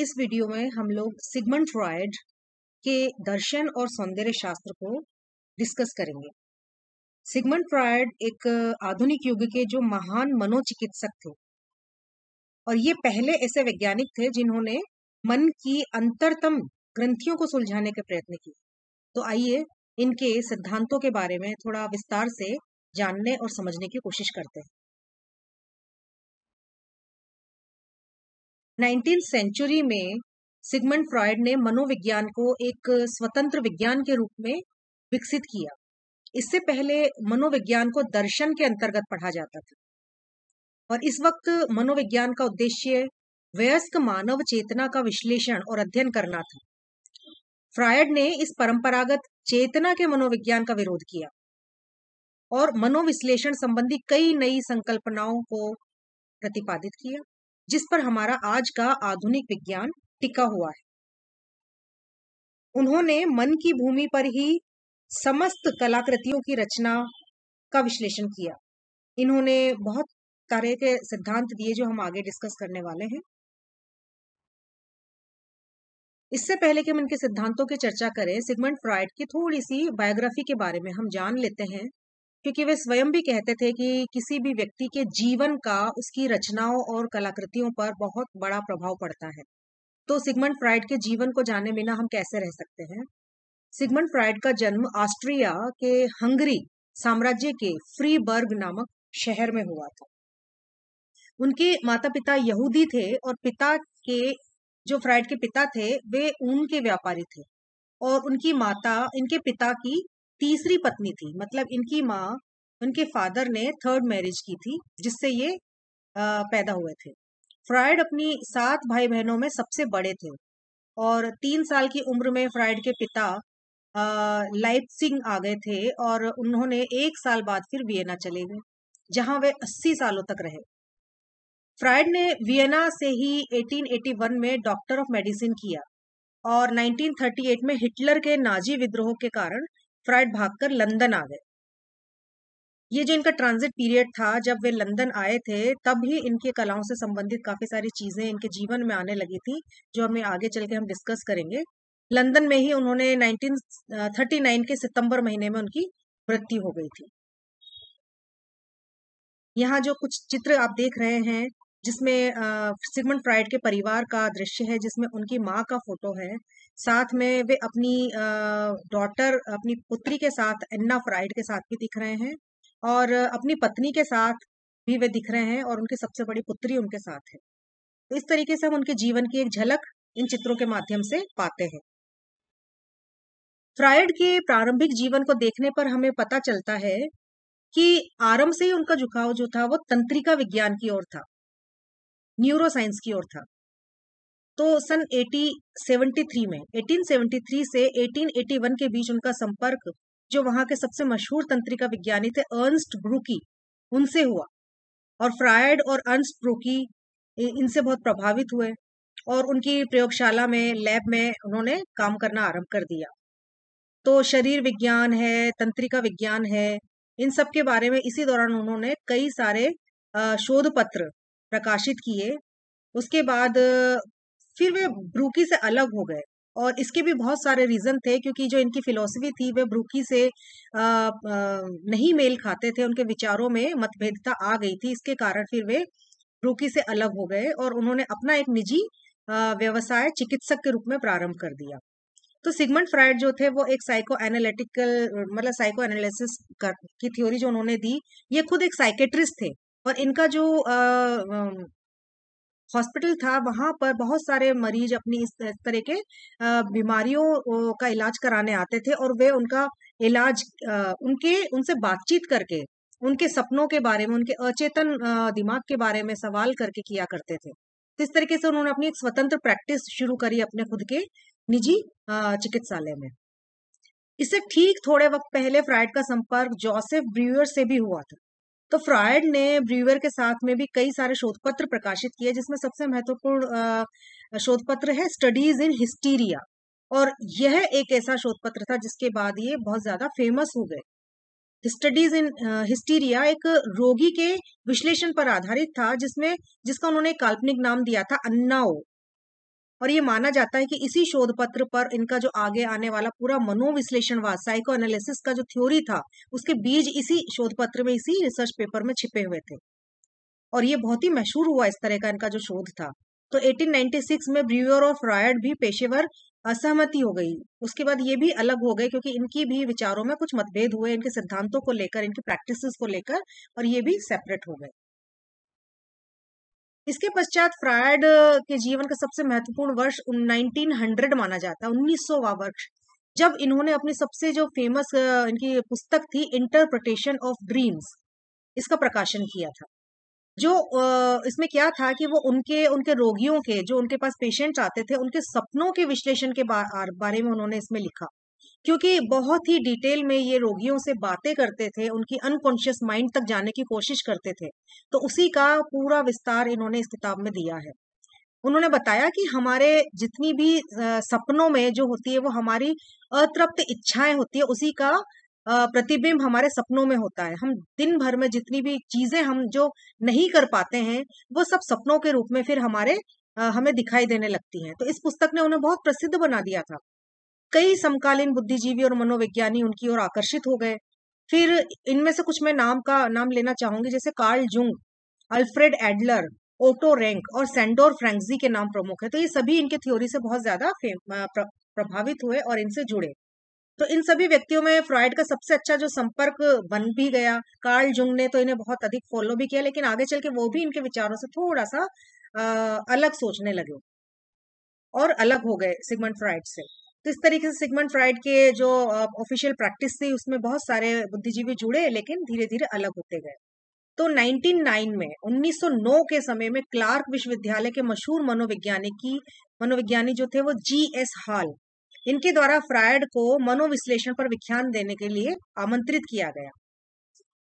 इस वीडियो में हम लोग सिगमंड फ्रॉयड के दर्शन और सौंदर्य शास्त्र को डिस्कस करेंगे सिगमंड फ्रॉयड एक आधुनिक युग के जो महान मनोचिकित्सक थे और ये पहले ऐसे वैज्ञानिक थे जिन्होंने मन की अंतरतम ग्रंथियों को सुलझाने के प्रयत्न किए तो आइए इनके सिद्धांतों के बारे में थोड़ा विस्तार से जानने और समझने की कोशिश करते हैं नाइनटीन सेंचुरी में सिगमंड फ्रॉयड ने मनोविज्ञान को एक स्वतंत्र विज्ञान के रूप में विकसित किया इससे पहले मनोविज्ञान को दर्शन के अंतर्गत पढ़ा जाता था और इस वक्त मनोविज्ञान का उद्देश्य वयस्क मानव चेतना का विश्लेषण और अध्ययन करना था फ्रायड ने इस परंपरागत चेतना के मनोविज्ञान का विरोध किया और मनोविश्लेषण संबंधी कई नई संकल्पनाओं को प्रतिपादित किया जिस पर हमारा आज का आधुनिक विज्ञान टिका हुआ है उन्होंने मन की भूमि पर ही समस्त कलाकृतियों की रचना का विश्लेषण किया इन्होंने बहुत तरह के सिद्धांत दिए जो हम आगे डिस्कस करने वाले हैं इससे पहले कि हम इनके सिद्धांतों की चर्चा करें सिगमंड फ्रायड की थोड़ी सी बायोग्राफी के बारे में हम जान लेते हैं क्योंकि वे स्वयं भी कहते थे कि किसी भी व्यक्ति के जीवन का उसकी रचनाओं और कलाकृतियों पर बहुत बड़ा प्रभाव पड़ता है तो सिगमंड फ्राइड के जीवन को जाने बिना हम कैसे रह सकते हैं सिगमंड फ्राइड का जन्म ऑस्ट्रिया के हंगरी साम्राज्य के फ्रीबर्ग नामक शहर में हुआ था उनके माता पिता यहूदी थे और पिता के जो फ्राइड के पिता थे वे ऊन के व्यापारी थे और उनकी माता इनके पिता की तीसरी पत्नी थी मतलब इनकी माँ उनके फादर ने थर्ड मैरिज की थी जिससे ये आ, पैदा हुए थे फ्रायड अपनी सात भाई बहनों में सबसे बड़े थे और तीन साल की उम्र में फ्रायड के पिता लाइफ सिंह आ गए थे और उन्होंने एक साल बाद फिर वियना चले गए जहां वे अस्सी सालों तक रहे फ्रायड ने वियना से ही 1881 में डॉक्टर ऑफ मेडिसिन किया और 1938 में हिटलर के नाजी विद्रोह के कारण फ्राइड भागकर लंदन आ गए ये जो इनका ट्रांजिट पीरियड था जब वे लंदन आए थे तब ही इनके कलाओं से संबंधित काफी सारी चीजें इनके जीवन में आने लगी थी जो हमें आगे चल के हम डिस्कस करेंगे लंदन में ही उन्होंने 1939 के सितंबर महीने में उनकी मृत्यु हो गई थी यहाँ जो कुछ चित्र आप देख रहे हैं जिसमें सिगमंड फ्राइड के परिवार का दृश्य है जिसमें उनकी माँ का फोटो है साथ में वे अपनी डॉटर अपनी पुत्री के साथ एन्ना फ्राइड के साथ भी दिख रहे हैं और अपनी पत्नी के साथ भी वे दिख रहे हैं और उनकी सबसे बड़ी पुत्री उनके साथ है तो इस तरीके से हम उनके जीवन की एक झलक इन चित्रों के माध्यम से पाते हैं फ्रायड के प्रारंभिक जीवन को देखने पर हमें पता चलता है कि आरंभ से ही उनका झुकाव जो था वो तंत्रिका विज्ञान की ओर था न्यूरोसाइंस की ओर था तो सन एटी 1873 में 1873 से 1881 के बीच उनका संपर्क जो वहां के सबसे मशहूर तंत्रिका विज्ञानी थे अर्नस्ट ब्रूकी उनसे हुआ और फ्रायड और अर्नस्ट ब्रूकी इनसे बहुत प्रभावित हुए और उनकी प्रयोगशाला में लैब में उन्होंने काम करना आरंभ कर दिया तो शरीर विज्ञान है तंत्रिका विज्ञान है इन सब के बारे में इसी दौरान उन्होंने कई सारे शोध पत्र प्रकाशित किए उसके बाद फिर वे ब्रूकी से अलग हो गए और इसके भी बहुत सारे रीजन थे क्योंकि जो इनकी फिलोसफी थी वे ब्रूकी से आ, आ, नहीं मेल खाते थे उनके विचारों में मतभेदता आ गई थी इसके कारण फिर वे ब्रूकी से अलग हो गए और उन्होंने अपना एक निजी व्यवसाय चिकित्सक के रूप में प्रारंभ कर दिया तो सिगमंड फ्राइड जो थे वो एक साइको एनालिटिकल मतलब साइको एनालिसिस की थ्योरी जो उन्होंने दी ये खुद एक साइकेट्रिस्ट थे और इनका जो हॉस्पिटल था वहां पर बहुत सारे मरीज अपनी इस तरह के बीमारियों का इलाज कराने आते थे और वे उनका इलाज उनके उनसे बातचीत करके उनके सपनों के बारे में उनके अचेतन दिमाग के बारे में सवाल करके किया करते थे तो इस तरीके से उन्होंने अपनी एक स्वतंत्र प्रैक्टिस शुरू करी अपने खुद के निजी चिकित्सालय में इससे ठीक थोड़े वक्त पहले फ्राइड का संपर्क जोसेफ ब्रूअर से भी हुआ था तो फ्रॉयड ने ब्रीवर के साथ में भी कई सारे शोध पत्र प्रकाशित किए जिसमें सबसे महत्वपूर्ण शोध पत्र है स्टडीज इन हिस्टीरिया और यह एक ऐसा शोध पत्र था जिसके बाद ये बहुत ज्यादा फेमस हो गए स्टडीज इन हिस्टीरिया एक रोगी के विश्लेषण पर आधारित था जिसमें जिसका उन्होंने काल्पनिक नाम दिया था अन्नाओ और ये माना जाता है कि इसी शोध पत्र पर इनका जो आगे आने वाला पूरा मनोविश्लेषण व साइको एनालिसिस का जो थ्योरी था उसके बीज इसी शोध पत्र में इसी रिसर्च पेपर में छिपे हुए थे और ये बहुत ही मशहूर हुआ इस तरह का इनका जो शोध था तो 1896 में ब्रिवर ऑफ रॉयड भी पेशेवर असहमति हो गई उसके बाद ये भी अलग हो गए क्योंकि इनकी भी विचारों में कुछ मतभेद हुए इनके सिद्धांतों को लेकर इनकी प्रैक्टिस को लेकर और ये भी सेपरेट हो गए इसके पश्चात फ्रायड के जीवन का सबसे महत्वपूर्ण वर्ष 1900 माना जाता है सौ वर्ष जब इन्होंने अपनी सबसे जो फेमस इनकी पुस्तक थी इंटरप्रिटेशन ऑफ ड्रीम्स इसका प्रकाशन किया था जो इसमें क्या था कि वो उनके उनके रोगियों के जो उनके पास पेशेंट आते थे उनके सपनों के विश्लेषण के बारे में उन्होंने इसमें लिखा क्योंकि बहुत ही डिटेल में ये रोगियों से बातें करते थे उनकी अनकॉन्शियस माइंड तक जाने की कोशिश करते थे तो उसी का पूरा विस्तार इन्होंने इस किताब में दिया है उन्होंने बताया कि हमारे जितनी भी सपनों में जो होती है वो हमारी अतृप्त इच्छाएं होती है उसी का प्रतिबिंब हमारे सपनों में होता है हम दिन भर में जितनी भी चीजें हम जो नहीं कर पाते हैं वो सब सपनों के रूप में फिर हमारे हमें दिखाई देने लगती हैं तो इस पुस्तक ने उन्हें बहुत प्रसिद्ध बना दिया था कई समकालीन बुद्धिजीवी और मनोविज्ञानी उनकी ओर आकर्षित हो गए फिर इनमें से कुछ मैं नाम का नाम लेना चाहूंगी जैसे Carl Jung Alfred Adler Otto Rank और सेंडोर फ्रेंक्जी के नाम प्रमुख है तो ये सभी इनके थ्योरी से बहुत ज्यादा प्रभावित हुए और इनसे जुड़े तो इन सभी व्यक्तियों में फ्रॉयड का सबसे अच्छा जो संपर्क बन भी गया कार्ल जुंग ने तो इन्हें बहुत अधिक फॉलो भी किया लेकिन आगे चल के वो भी इनके विचारों से थोड़ा सा अलग सोचने लगे और अलग हो गए सिगमंड फ्रॉयड से तो इस तरीके से सिगमंड फ्राइड के जो ऑफिशियल प्रैक्टिस थी उसमें बहुत सारे बुद्धिजीवी जुड़े लेकिन धीरे धीरे अलग होते गए तो 1909 में 1909 के समय में क्लार्क विश्वविद्यालय के मशहूर मनोविज्ञानी की मनोविज्ञानी जो थे वो जी एस हॉल इनके द्वारा फ्रायड को मनोविश्लेषण पर विख्यान देने के लिए आमंत्रित किया गया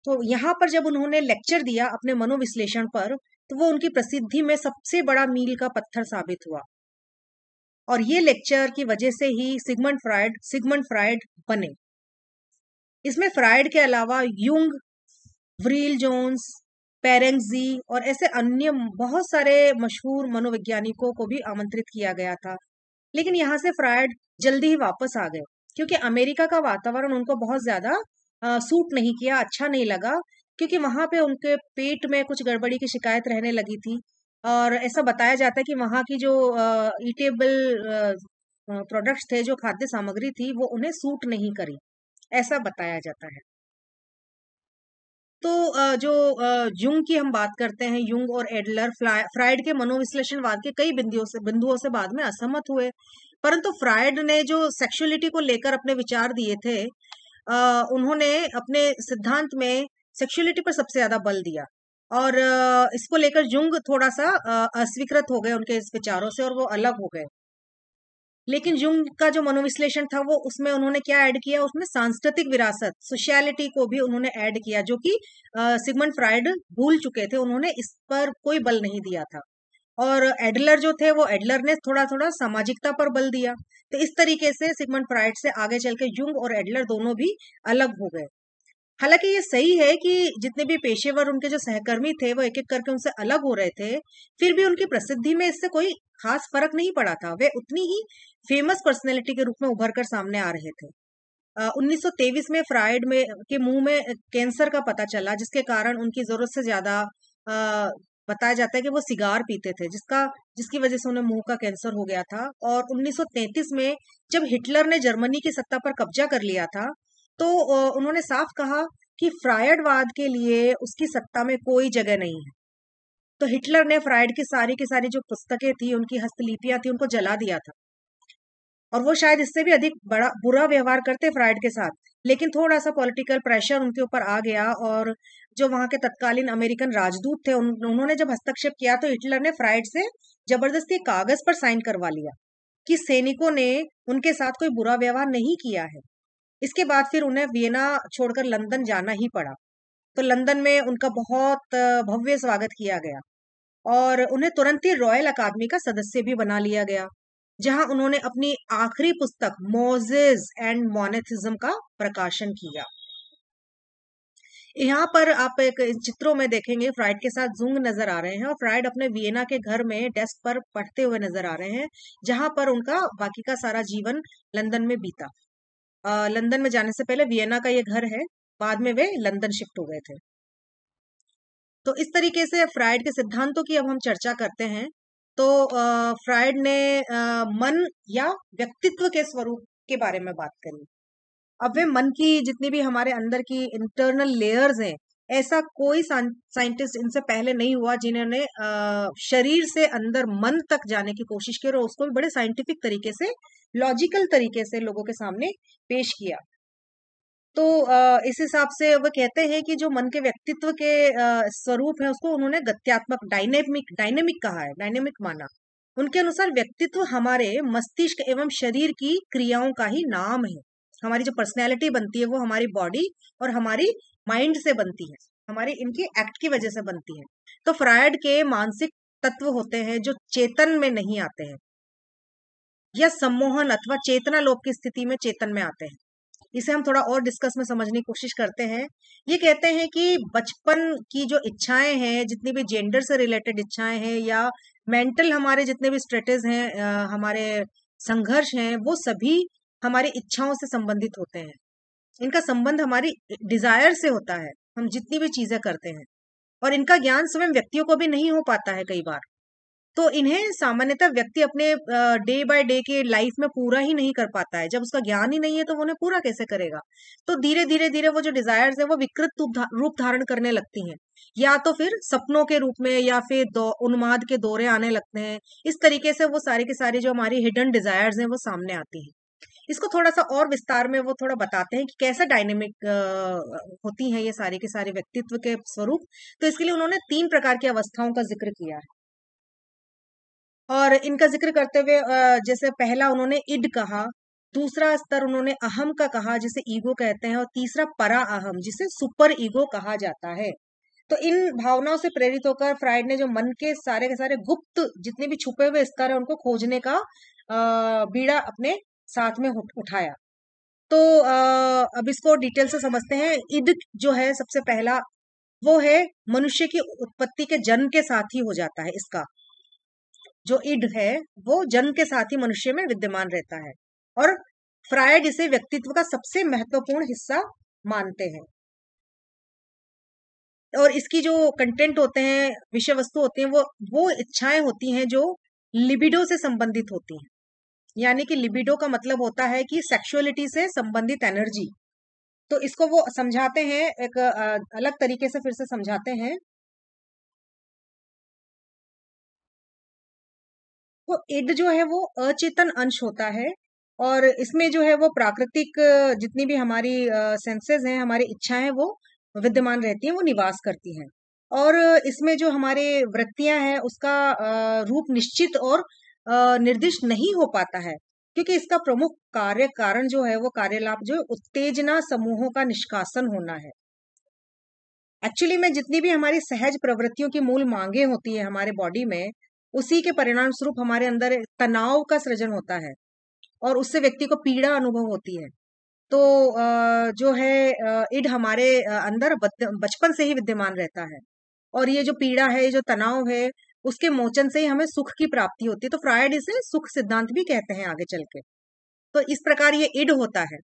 तो यहाँ पर जब उन्होंने लेक्चर दिया अपने मनोविश्लेषण पर तो वो उनकी प्रसिद्धि में सबसे बड़ा मील का पत्थर साबित हुआ और ये लेक्चर की वजह से ही सिगमंड फ्रायड सिगमंड फ्रायड बने इसमें फ्रायड के अलावा यूंग व्रील जोन्स पेरेंगजी और ऐसे अन्य बहुत सारे मशहूर मनोवैज्ञानिकों को भी आमंत्रित किया गया था लेकिन यहाँ से फ्रायड जल्दी ही वापस आ गए क्योंकि अमेरिका का वातावरण उनको बहुत ज्यादा सूट नहीं किया अच्छा नहीं लगा क्योंकि वहां पे उनके पेट में कुछ गड़बड़ी की शिकायत रहने लगी थी और ऐसा बताया जाता है कि वहां की जो ईटेबल प्रोडक्ट्स थे जो खाद्य सामग्री थी वो उन्हें सूट नहीं करी ऐसा बताया जाता है तो जो युंग की हम बात करते हैं युंग और एडलर फ्राइड के मनोविश्लेषण वाद के कई बिंदुओं से बिंदुओं से बाद में असहमत हुए परंतु फ्राइड ने जो सेक्सुअलिटी को लेकर अपने विचार दिए थे उन्होंने अपने सिद्धांत में सेक्सुअलिटी पर सबसे ज्यादा बल दिया और इसको लेकर जुंग थोड़ा सा अस्वीकृत हो गए उनके इस विचारों से और वो अलग हो गए लेकिन जुंग का जो मनोविश्लेषण था वो उसमें उन्होंने क्या ऐड किया उसमें सांस्कृतिक विरासत सोशलिटी को भी उन्होंने ऐड किया जो कि सिगमंड फ्राइड भूल चुके थे उन्होंने इस पर कोई बल नहीं दिया था और एडलर जो थे वो एडलर ने थोड़ा थोड़ा सामाजिकता पर बल दिया तो इस तरीके से सिगमंड फ्राइड से आगे चल के जुंग और एडलर दोनों भी अलग हो गए हालांकि ये सही है कि जितने भी पेशेवर उनके जो सहकर्मी थे वो एक एक करके उनसे अलग हो रहे थे फिर भी उनकी प्रसिद्धि में इससे कोई खास फर्क नहीं पड़ा था वे उतनी ही फेमस पर्सनैलिटी के रूप में उभर कर सामने आ रहे थे उन्नीस में फ्राइड में के मुंह में कैंसर का पता चला जिसके कारण उनकी जरूरत से ज्यादा बताया जाता है कि वो सिगार पीते थे जिसका जिसकी वजह से उन्हें मुंह का कैंसर हो गया था और 1933 में जब हिटलर ने जर्मनी की सत्ता पर कब्जा कर लिया था तो उन्होंने साफ कहा कि फ्रायडवाद के लिए उसकी सत्ता में कोई जगह नहीं है तो हिटलर ने फ्रायड की सारी की सारी जो पुस्तकें थी उनकी हस्तलिपियां थी उनको जला दिया था और वो शायद इससे भी अधिक बड़ा बुरा व्यवहार करते फ्रायड के साथ लेकिन थोड़ा सा पॉलिटिकल प्रेशर उनके ऊपर आ गया और जो वहां के तत्कालीन अमेरिकन राजदूत थे उन, उन्होंने जब हस्तक्षेप किया तो हिटलर ने फ्राइड से जबरदस्ती कागज पर साइन करवा लिया कि सैनिकों ने उनके साथ कोई बुरा व्यवहार नहीं किया है इसके बाद फिर उन्हें वियना छोड़कर लंदन जाना ही पड़ा तो लंदन में उनका बहुत भव्य स्वागत किया गया और उन्हें तुरंत ही रॉयल अकादमी का सदस्य भी बना लिया गया जहां उन्होंने अपनी आखिरी पुस्तक मोजेज एंड मोनेथिज्म का प्रकाशन किया यहाँ पर आप एक चित्रों में देखेंगे फ्राइड के साथ जुंग नजर आ रहे हैं और फ्राइड अपने वियना के घर में डेस्क पर पढ़ते हुए नजर आ रहे हैं जहां पर उनका बाकी का सारा जीवन लंदन में बीता लंदन में जाने से पहले वियना का ये घर है बाद में वे लंदन शिफ्ट हो गए थे तो इस तरीके से फ्राइड के सिद्धांतों की अब हम चर्चा करते हैं तो फ्राइड ने मन या व्यक्तित्व के स्वरूप के बारे में बात करी अब वे मन की जितनी भी हमारे अंदर की इंटरनल लेयर्स हैं ऐसा कोई साइंटिस्ट इनसे पहले नहीं हुआ जिन्होंने शरीर से अंदर मन तक जाने की कोशिश की और उसको भी बड़े साइंटिफिक तरीके से लॉजिकल तरीके से लोगों के सामने पेश किया तो इस हिसाब से वह कहते हैं कि जो मन के व्यक्तित्व के स्वरूप है उसको उन्होंने गत्यात्मक डायनेमिक डायनेमिक कहा है डायनेमिक माना उनके अनुसार व्यक्तित्व हमारे मस्तिष्क एवं शरीर की क्रियाओं का ही नाम है हमारी जो पर्सनैलिटी बनती है वो हमारी बॉडी और हमारी माइंड से बनती है हमारे इनके एक्ट की वजह से बनती है तो फ्रायड के मानसिक तत्व होते हैं जो चेतन में नहीं आते हैं या सम्मोहन अथवा चेतना लोप की स्थिति में चेतन में आते हैं इसे हम थोड़ा और डिस्कस में समझने की कोशिश करते हैं ये कहते हैं कि बचपन की जो इच्छाएं हैं जितनी भी जेंडर से रिलेटेड इच्छाएं हैं या मेंटल हमारे जितने भी स्ट्रेटेज हैं हमारे संघर्ष हैं वो सभी हमारी इच्छाओं से संबंधित होते हैं इनका संबंध हमारी डिजायर से होता है हम जितनी भी चीजें करते हैं और इनका ज्ञान स्वयं व्यक्तियों को भी नहीं हो पाता है कई बार तो इन्हें सामान्यतः व्यक्ति अपने डे बाय डे के लाइफ में पूरा ही नहीं कर पाता है जब उसका ज्ञान ही नहीं है तो वो उन्हें पूरा कैसे करेगा तो धीरे धीरे धीरे वो जो डिजायर्स है वो विकृत रूप धारण करने लगती हैं या तो फिर सपनों के रूप में या फिर उन्माद के दौरे आने लगते हैं इस तरीके से वो सारी के सारी जो हमारी हिडन डिजायर्स हैं वो सामने आती हैं इसको थोड़ा सा और विस्तार में वो थोड़ा बताते हैं कि कैसे डायनेमिक होती हैं ये सारे के सारे व्यक्तित्व के स्वरूप तो इसके लिए उन्होंने तीन प्रकार की अवस्थाओं का जिक्र किया है और इनका जिक्र करते हुए जैसे पहला उन्होंने इड कहा दूसरा स्तर उन्होंने अहम का कहा जिसे ईगो कहते हैं और तीसरा परा अहम जिसे सुपर ईगो कहा जाता है तो इन भावनाओं से प्रेरित होकर फ्राइड ने जो मन के सारे के सारे गुप्त जितने भी छुपे हुए स्तर है उनको खोजने का बीड़ा अपने साथ में उठाया तो अब इसको डिटेल से समझते हैं इद जो है सबसे पहला वो है मनुष्य की उत्पत्ति के जन्म के साथ ही हो जाता है इसका जो इड है वो जन्म के साथ ही मनुष्य में विद्यमान रहता है और फ्रायड इसे व्यक्तित्व का सबसे महत्वपूर्ण हिस्सा मानते हैं और इसकी जो कंटेंट होते हैं विषय वस्तु होती है वो वो इच्छाएं होती हैं जो लिबिडो से संबंधित होती हैं यानी कि लिबिडो का मतलब होता है कि सेक्सुअलिटी से संबंधित एनर्जी तो इसको वो समझाते हैं एक अलग तरीके से फिर से समझाते हैं तो इड जो है वो अचेतन अंश होता है और इसमें जो है वो प्राकृतिक जितनी भी हमारी सेंसेस हैं हमारी इच्छाएं वो विद्यमान रहती हैं वो निवास करती हैं और इसमें जो हमारे वृत्तियां हैं उसका रूप निश्चित और निर्दिष्ट नहीं हो पाता है क्योंकि इसका प्रमुख कार्य कारण जो है वो कार्यलाप जो है उत्तेजना समूहों का निष्कासन होना है एक्चुअली में जितनी भी हमारी सहज प्रवृत्तियों की मूल मांगे होती है हमारे बॉडी में उसी के परिणाम स्वरूप हमारे अंदर तनाव का सृजन होता है और उससे व्यक्ति को पीड़ा अनुभव होती है तो जो है इड हमारे अंदर बचपन से ही विद्यमान रहता है और ये जो पीड़ा है ये जो तनाव है उसके मोचन से ही हमें सुख की प्राप्ति होती है तो फ्रायड इसे सुख सिद्धांत भी कहते हैं आगे चल के तो इस प्रकार ये इड होता है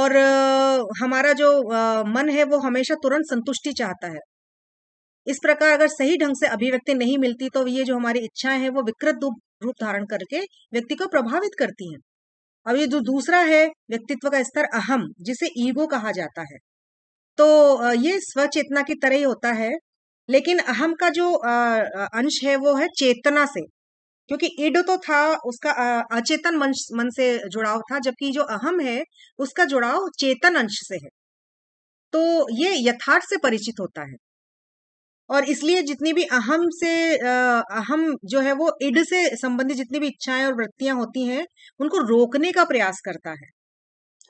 और हमारा जो मन है वो हमेशा तुरंत संतुष्टि चाहता है इस प्रकार अगर सही ढंग से अभिव्यक्ति नहीं मिलती तो ये जो हमारी इच्छाएं हैं वो विकृत रूप धारण करके व्यक्ति को प्रभावित करती हैं अब ये जो दूसरा है व्यक्तित्व का स्तर अहम जिसे ईगो कहा जाता है तो ये स्वचेतना की तरह ही होता है लेकिन अहम का जो अंश है वो है चेतना से क्योंकि इड तो था उसका अचेतन मन मन से जुड़ाव था जबकि जो अहम है उसका जुड़ाव चेतन अंश से है तो ये यथार्थ से परिचित होता है और इसलिए जितनी भी अहम से अहम जो है वो इड से संबंधित जितनी भी इच्छाएं और वृत्तियां होती हैं उनको रोकने का प्रयास करता है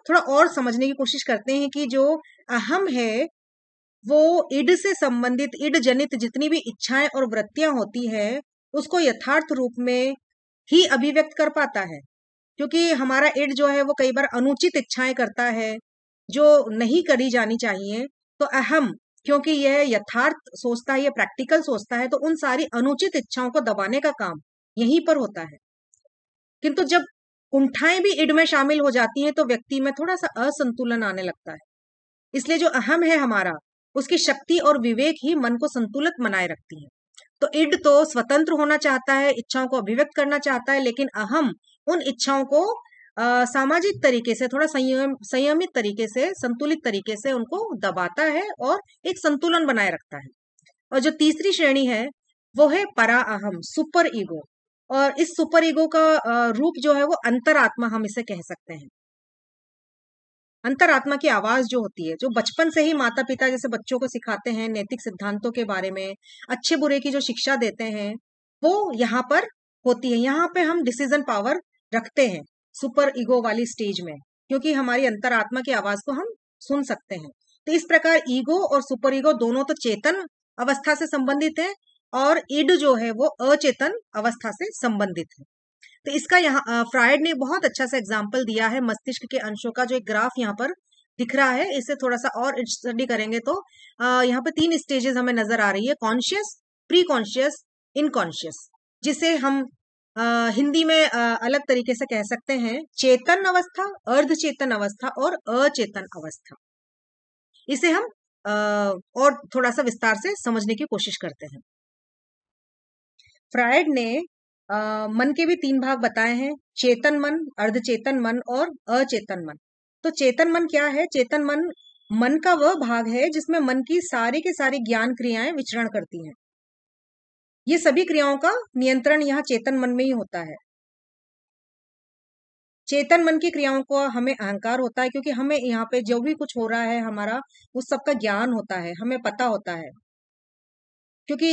थोड़ा और समझने की कोशिश करते हैं कि जो अहम है वो इड से संबंधित इड जनित जितनी भी इच्छाएं और वृत्तियां होती है उसको यथार्थ रूप में ही अभिव्यक्त कर पाता है क्योंकि हमारा इड जो है वो कई बार अनुचित इच्छाएं करता है जो नहीं करी जानी चाहिए तो अहम क्योंकि यह यथार्थ सोचता है यह प्रैक्टिकल सोचता है तो उन सारी अनुचित इच्छाओं को दबाने का काम यहीं पर होता है किंतु जब कुंठाएं भी इड में शामिल हो जाती हैं तो व्यक्ति में थोड़ा सा असंतुलन आने लगता है इसलिए जो अहम है हमारा उसकी शक्ति और विवेक ही मन को संतुलित बनाए रखती है तो इड तो स्वतंत्र होना चाहता है इच्छाओं को अभिव्यक्त करना चाहता है लेकिन अहम उन इच्छाओं को सामाजिक तरीके से थोड़ा संयम संयमित तरीके से संतुलित तरीके से उनको दबाता है और एक संतुलन बनाए रखता है और जो तीसरी श्रेणी है वो है परा अहम सुपर ईगो और इस सुपर ईगो का रूप जो है वो अंतरात्मा हम इसे कह सकते हैं अंतरात्मा की आवाज जो होती है जो बचपन से ही माता पिता जैसे बच्चों को सिखाते हैं नैतिक सिद्धांतों के बारे में अच्छे बुरे की जो शिक्षा देते हैं वो यहाँ पर होती है यहाँ पे हम डिसीजन पावर रखते हैं सुपर ईगो वाली स्टेज में क्योंकि हमारी अंतरात्मा की आवाज को हम सुन सकते हैं तो इस प्रकार ईगो और सुपर ईगो दोनों तो चेतन अवस्था से संबंधित है और इड जो है वो अचेतन अवस्था से संबंधित है तो इसका यहाँ फ्रायड ने बहुत अच्छा सा एग्जाम्पल दिया है मस्तिष्क के अंशों का जो एक ग्राफ यहाँ पर दिख रहा है इसे थोड़ा सा और स्टडी करेंगे तो यहाँ पर तीन स्टेजेस हमें नजर आ रही है कॉन्शियस प्री कॉन्शियस इनकॉन्शियस जिसे हम हिंदी में अलग तरीके से कह सकते हैं चेतन अवस्था अर्ध चेतन अवस्था और अचेतन अवस्था इसे हम और थोड़ा सा विस्तार से समझने की कोशिश करते हैं फ्रायड ने मन के भी तीन भाग बताए हैं चेतन मन अर्ध चेतन मन और अचेतन मन तो चेतन मन क्या है चेतन मन मन का वह भाग है जिसमें मन की सारी के सारी ज्ञान क्रियाएं विचरण करती हैं ये सभी क्रियाओं का नियंत्रण यहाँ चेतन मन में ही होता है चेतन मन की क्रियाओं को हमें अहंकार होता है क्योंकि हमें यहाँ पे जो भी कुछ हो रहा है हमारा उस सब का ज्ञान होता है हमें पता होता है क्योंकि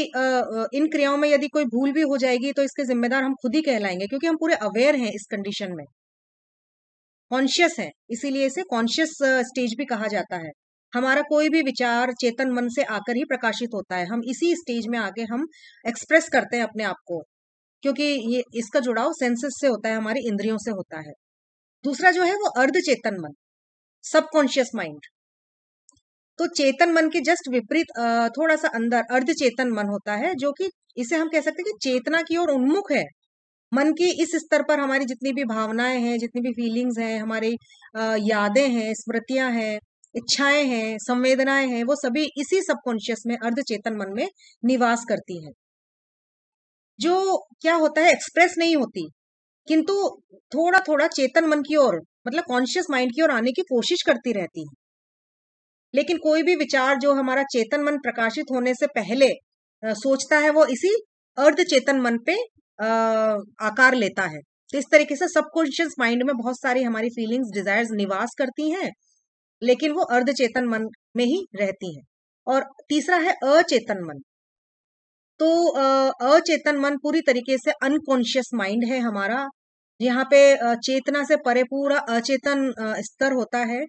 इन क्रियाओं में यदि कोई भूल भी हो जाएगी तो इसके जिम्मेदार हम खुद ही कहलाएंगे क्योंकि हम पूरे अवेयर हैं इस कंडीशन में कॉन्शियस है इसीलिए इसे कॉन्शियस स्टेज भी कहा जाता है हमारा कोई भी विचार चेतन मन से आकर ही प्रकाशित होता है हम इसी स्टेज में आके हम एक्सप्रेस करते हैं अपने आप को क्योंकि ये इसका जुड़ाव सेंसेस से होता है हमारी इंद्रियों से होता है दूसरा जो है वो अर्ध चेतन मन सबकॉन्शियस माइंड तो चेतन मन के जस्ट विपरीत थोड़ा सा अंदर अर्ध चेतन मन होता है जो कि इसे हम कह सकते हैं कि चेतना की ओर उन्मुख है मन की इस स्तर पर हमारी जितनी भी भावनाएं हैं जितनी भी फीलिंग्स हैं हमारी यादें हैं स्मृतियां हैं इच्छाएं हैं संवेदनाएं हैं वो सभी इसी सबकॉन्शियस में अर्ध चेतन मन में निवास करती हैं जो क्या होता है एक्सप्रेस नहीं होती किंतु थोड़ा थोड़ा चेतन मन की ओर मतलब कॉन्शियस माइंड की ओर आने की कोशिश करती रहती है लेकिन कोई भी विचार जो हमारा चेतन मन प्रकाशित होने से पहले आ, सोचता है वो इसी अर्ध चेतन मन पे आ, आकार लेता है तो इस तरीके से सबकॉन्शियस माइंड में बहुत सारी हमारी फीलिंग्स डिजायर्स निवास करती हैं लेकिन वो अर्ध चेतन मन में ही रहती है और तीसरा है अचेतन मन तो अचेतन मन पूरी तरीके से अनकॉन्शियस माइंड है हमारा यहाँ पे चेतना से परे पूरा अचेतन स्तर होता है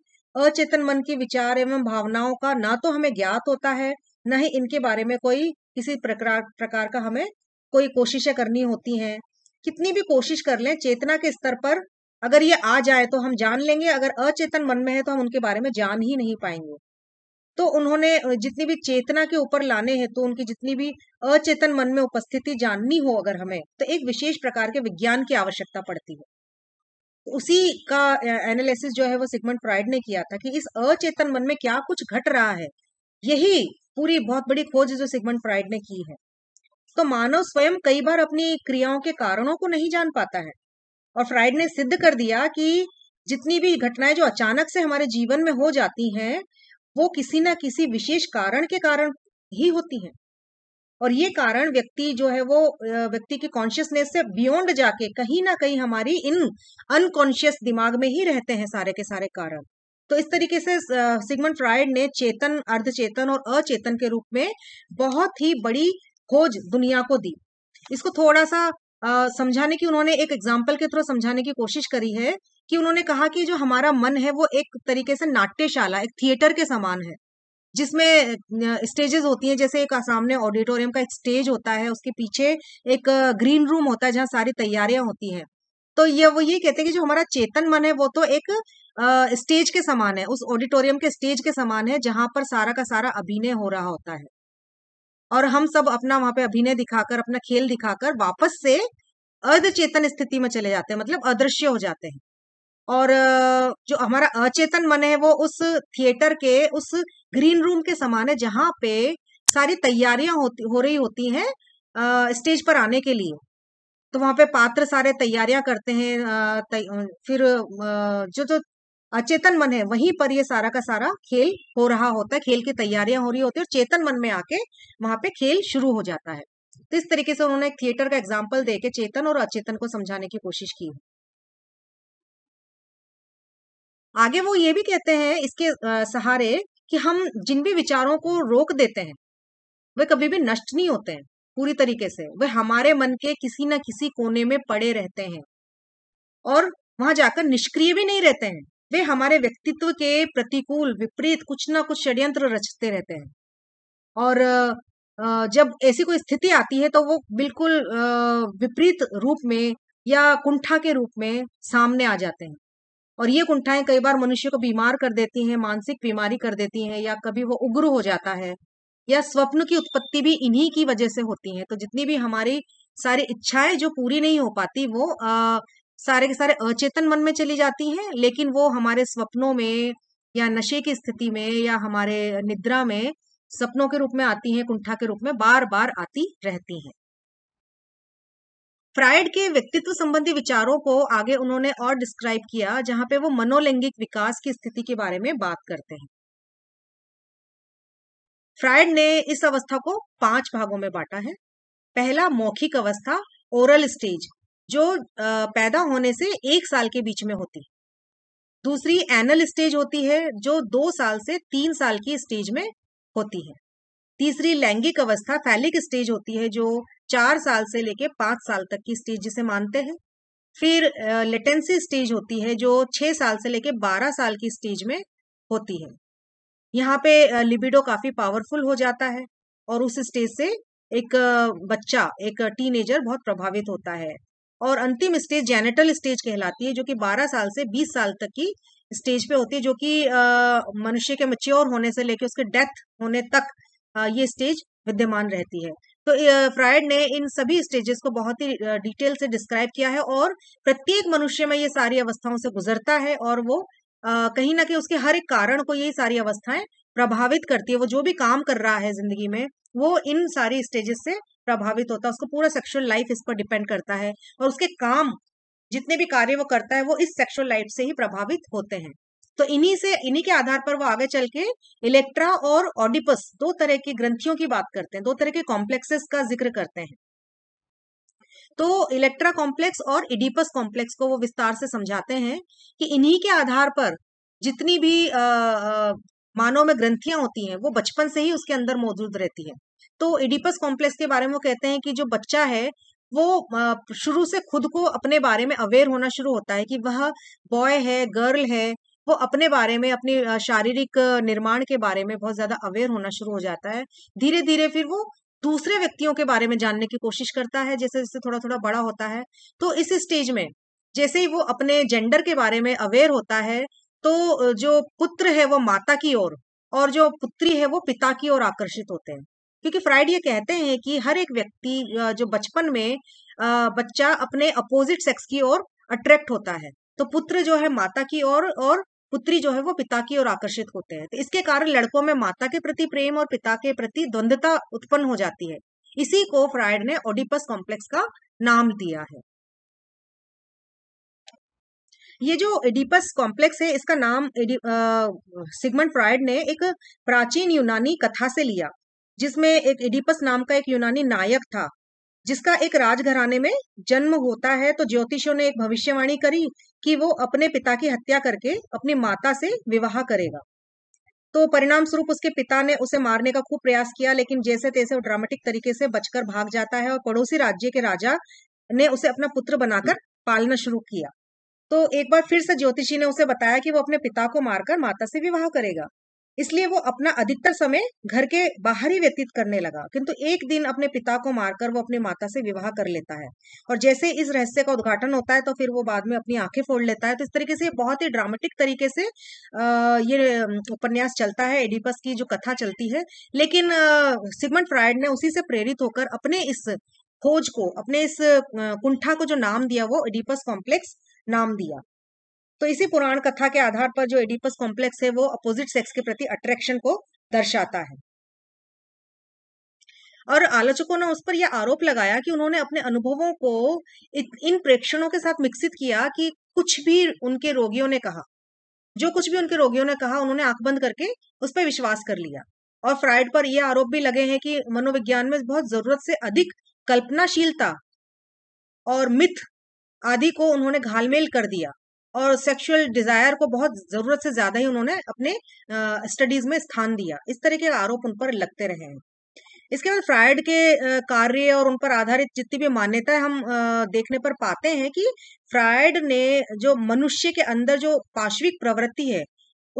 अचेतन मन के विचार एवं भावनाओं का ना तो हमें ज्ञात होता है न ही इनके बारे में कोई किसी प्रकार प्रकार का हमें कोई कोशिशें करनी होती हैं कितनी भी कोशिश कर लें चेतना के स्तर पर अगर ये आ जाए तो हम जान लेंगे अगर अचेतन मन में है तो हम उनके बारे में जान ही नहीं पाएंगे तो उन्होंने जितनी भी चेतना के ऊपर लाने हैं तो उनकी जितनी भी अचेतन मन में उपस्थिति जाननी हो अगर हमें तो एक विशेष प्रकार के विज्ञान की आवश्यकता पड़ती है उसी का एनालिसिस जो है वो सिगमंड फ्राइड ने किया था कि इस अचेतन मन में क्या कुछ घट रहा है यही पूरी बहुत बड़ी खोज जो सिगमंड फ्राइड ने की है तो मानव स्वयं कई बार अपनी क्रियाओं के कारणों को नहीं जान पाता है और फ्राइड ने सिद्ध कर दिया कि जितनी भी घटनाएं जो अचानक से हमारे जीवन में हो जाती हैं वो किसी ना किसी विशेष कारण के कारण ही होती हैं और ये कारण व्यक्ति जो है वो व्यक्ति की कॉन्शियसनेस से बियॉन्ड जाके कहीं ना कहीं हमारी इन अनकॉन्शियस दिमाग में ही रहते हैं सारे के सारे कारण तो इस तरीके से सिगमंड फ्राइड ने चेतन अर्धचेतन और अचेतन के रूप में बहुत ही बड़ी खोज दुनिया को दी इसको थोड़ा सा समझाने की उन्होंने एक एग्जाम्पल के थ्रू समझाने की कोशिश करी है कि उन्होंने कहा कि जो हमारा मन है वो एक तरीके से नाट्यशाला एक थिएटर के समान है जिसमें स्टेजेस होती हैं जैसे एक सामने ऑडिटोरियम का एक स्टेज होता है उसके पीछे एक ग्रीन रूम होता है जहां सारी तैयारियां होती हैं तो ये वो ये कहते हैं कि जो हमारा चेतन मन है वो तो एक स्टेज के समान है उस ऑडिटोरियम के स्टेज के समान है जहां पर सारा का सारा अभिनय हो रहा होता है और हम सब अपना वहां पे अभिनय दिखाकर अपना खेल दिखाकर वापस से अर्धचेतन स्थिति में चले जाते हैं मतलब अदृश्य हो जाते हैं और जो हमारा अचेतन मन है वो उस थिएटर के उस ग्रीन रूम के समान है जहां पे सारी तैयारियां होती हो रही होती हैं स्टेज पर आने के लिए तो वहां पे पात्र सारे तैयारियां करते हैं फिर जो जो अचेतन मन है वहीं पर ये सारा का सारा खेल हो रहा होता है खेल की तैयारियां हो रही होती है और चेतन मन में आके वहां पे खेल शुरू हो जाता है तो इस तरीके से उन्होंने एक थिएटर का एग्जाम्पल दे के चेतन और अचेतन को समझाने की कोशिश की आगे वो ये भी कहते हैं इसके सहारे कि हम जिन भी विचारों को रोक देते हैं वे कभी भी नष्ट नहीं होते हैं पूरी तरीके से वे हमारे मन के किसी ना किसी कोने में पड़े रहते हैं और वहां जाकर निष्क्रिय भी नहीं रहते हैं वे हमारे व्यक्तित्व के प्रतिकूल विपरीत कुछ ना कुछ षड्यंत्र रचते रहते हैं और जब ऐसी कोई स्थिति आती है तो वो बिल्कुल विपरीत रूप में या कुंठा के रूप में सामने आ जाते हैं और ये कुंठाएं कई बार मनुष्य को बीमार कर देती हैं मानसिक बीमारी कर देती हैं या कभी वो उग्र हो जाता है या स्वप्न की उत्पत्ति भी इन्हीं की वजह से होती है तो जितनी भी हमारी सारी इच्छाएं जो पूरी नहीं हो पाती वो अः सारे के सारे अचेतन मन में चली जाती हैं लेकिन वो हमारे स्वप्नों में या नशे की स्थिति में या हमारे निद्रा में सपनों के रूप में आती हैं कुंठा के रूप में बार बार आती रहती हैं फ्राइड के व्यक्तित्व संबंधी विचारों को आगे उन्होंने और डिस्क्राइब किया जहां पे वो मनोलैंगिक विकास की स्थिति के बारे में बात करते हैं फ्राइड ने इस अवस्था को पांच भागों में बांटा है पहला मौखिक अवस्था ओरल स्टेज जो पैदा होने से एक साल के बीच में होती है दूसरी एनल स्टेज होती है जो दो साल से तीन साल की स्टेज में होती है तीसरी लैंगिक अवस्था फैलिक स्टेज होती है जो चार साल से लेके पांच साल तक की स्टेज जिसे मानते हैं फिर लेटेंसी स्टेज होती है जो छह साल से लेके बारह साल की स्टेज में होती है यहाँ पे लिबिडो काफी पावरफुल हो जाता है और उस स्टेज से एक बच्चा एक टीनेजर बहुत प्रभावित होता है और अंतिम स्टेज जेनेटल स्टेज कहलाती है जो कि 12 साल से 20 साल तक की स्टेज पे होती है जो कि मनुष्य के मच्योर होने से लेकर उसके डेथ होने तक आ, ये स्टेज विद्यमान रहती है तो फ्रायड ने इन सभी स्टेजेस को बहुत ही डिटेल से डिस्क्राइब किया है और प्रत्येक मनुष्य में ये सारी अवस्थाओं से गुजरता है और वो आ, कहीं ना कहीं उसके हर एक कारण को यही सारी अवस्थाएं प्रभावित करती है वो जो भी काम कर रहा है जिंदगी में वो इन सारी स्टेजेस से प्रभावित होता है उसका पूरा सेक्सुअल लाइफ इस पर डिपेंड करता है और उसके काम जितने भी कार्य वो करता है वो इस सेक्सुअल लाइफ से ही प्रभावित होते हैं तो इन्हीं से इन्हीं के आधार पर वो आगे चल के इलेक्ट्रा और ऑडिपस दो तरह की ग्रंथियों की बात करते हैं दो तरह के कॉम्प्लेक्सेस का जिक्र करते हैं तो इलेक्ट्रा कॉम्प्लेक्स और इडिपस कॉम्प्लेक्स को वो विस्तार से समझाते हैं कि इन्हीं के आधार पर जितनी भी मानव में ग्रंथियां होती हैं वो बचपन से ही उसके अंदर मौजूद रहती है तो इडिपस कॉम्प्लेक्स के बारे में वो कहते हैं कि जो बच्चा है वो शुरू से खुद को अपने बारे में अवेयर होना शुरू होता है कि वह बॉय है गर्ल है वो अपने बारे में अपनी शारीरिक निर्माण के बारे में बहुत ज्यादा अवेयर होना शुरू हो जाता है धीरे धीरे फिर वो दूसरे व्यक्तियों के बारे में जानने की कोशिश करता है जैसे जैसे थोड़ा थोड़ा बड़ा होता है तो इस स्टेज में जैसे ही वो अपने जेंडर के बारे में अवेयर होता है तो जो पुत्र है वो माता की ओर और जो पुत्री है वो पिता की ओर आकर्षित होते हैं क्योंकि फ्राइड ये कहते हैं कि हर एक व्यक्ति जो बचपन में बच्चा अपने अपोजिट सेक्स की ओर अट्रैक्ट होता है तो पुत्र जो है माता की ओर और पुत्री जो है वो पिता की ओर आकर्षित होते हैं तो इसके कारण लड़कों में माता के प्रति प्रेम और पिता के प्रति द्वंद्वता उत्पन्न हो जाती है इसी को फ्राइड ने ओडिपस कॉम्प्लेक्स का नाम दिया है ये जो एडिपस कॉम्प्लेक्स है इसका नाम सिगमंड फ्रायड ने एक प्राचीन यूनानी कथा से लिया जिसमें एक एडिपस नाम का एक यूनानी नायक था जिसका एक राजघराने में जन्म होता है तो ज्योतिषों ने एक भविष्यवाणी करी कि वो अपने पिता की हत्या करके अपनी माता से विवाह करेगा तो परिणाम स्वरूप उसके पिता ने उसे मारने का खूब प्रयास किया लेकिन जैसे तैसे वो ड्रामेटिक तरीके से बचकर भाग जाता है और पड़ोसी राज्य के राजा ने उसे अपना पुत्र बनाकर पालना शुरू किया तो एक बार फिर से ज्योतिषी ने उसे बताया कि वो अपने पिता को मारकर माता से विवाह करेगा इसलिए वो अपना अधिकतर समय घर के बाहर ही व्यतीत करने लगा किंतु एक दिन अपने पिता को मारकर वो अपनी माता से विवाह कर लेता है और जैसे इस रहस्य का उद्घाटन होता है तो फिर वो बाद में अपनी आंखें फोड़ लेता है तो इस तरीके से बहुत ही ड्रामेटिक तरीके से ये उपन्यास चलता है एडिपस की जो कथा चलती है लेकिन सिगमंड फ्रायड ने उसी से प्रेरित होकर अपने इस खोज को अपने इस कुंठा को जो नाम दिया वो एडिपस कॉम्प्लेक्स नाम दिया तो इसी पुराण कथा के आधार पर जो एडिपस कॉम्प्लेक्स है वो अपोजिट सेक्स के प्रति अट्रैक्शन को दर्शाता है और आलोचकों ने उस पर यह आरोप लगाया कि उन्होंने अपने अनुभवों को इन प्रेक्षणों के साथ मिक्सित किया कि कुछ भी उनके रोगियों ने कहा जो कुछ भी उनके रोगियों ने कहा उन्होंने आंख बंद करके उस पर विश्वास कर लिया और फ्राइड पर यह आरोप भी लगे हैं कि मनोविज्ञान में बहुत जरूरत से अधिक कल्पनाशीलता और मिथ आदि को उन्होंने घालमेल कर दिया और सेक्सुअल डिजायर को बहुत जरूरत से ज्यादा ही उन्होंने अपने स्टडीज में स्थान दिया इस तरह के आरोप उन पर लगते रहे हैं इसके बाद फ्रायड के कार्य और उन पर आधारित जितनी भी मान्यता हम देखने पर पाते हैं कि फ्रायड ने जो मनुष्य के अंदर जो पाश्विक प्रवृत्ति है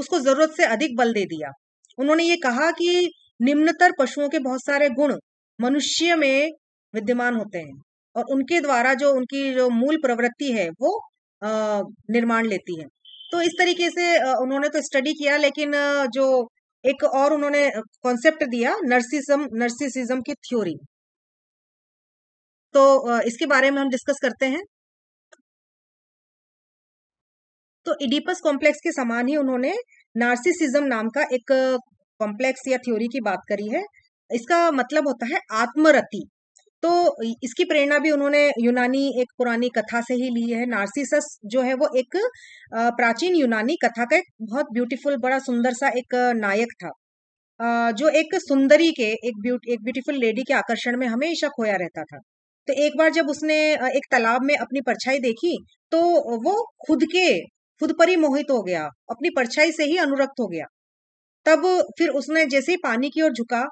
उसको जरूरत से अधिक बल दे दिया उन्होंने ये कहा कि निम्नतर पशुओं के बहुत सारे गुण मनुष्य में विद्यमान होते हैं और उनके द्वारा जो उनकी जो मूल प्रवृत्ति है वो निर्माण लेती है तो इस तरीके से उन्होंने तो स्टडी किया लेकिन जो एक और उन्होंने कॉन्सेप्ट दिया नर्सिज्म नर्सिसिज्म की थ्योरी तो इसके बारे में हम डिस्कस करते हैं तो इडिपस कॉम्प्लेक्स के समान ही उन्होंने नार्सिसिज्म नाम का एक कॉम्प्लेक्स या थ्योरी की बात करी है इसका मतलब होता है आत्मरति तो इसकी प्रेरणा भी उन्होंने यूनानी एक पुरानी कथा से ही ली है नार्सिसस जो है वो एक प्राचीन यूनानी कथा का एक बहुत ब्यूटीफुल बड़ा सुंदर सा एक नायक था जो एक सुंदरी के एक ब्यूट एक ब्यूटीफुल लेडी के आकर्षण में हमेशा खोया रहता था तो एक बार जब उसने एक तालाब में अपनी परछाई देखी तो वो खुद के खुद पर ही मोहित हो गया अपनी परछाई से ही अनुरक्त हो गया तब फिर उसने जैसे ही पानी की ओर झुका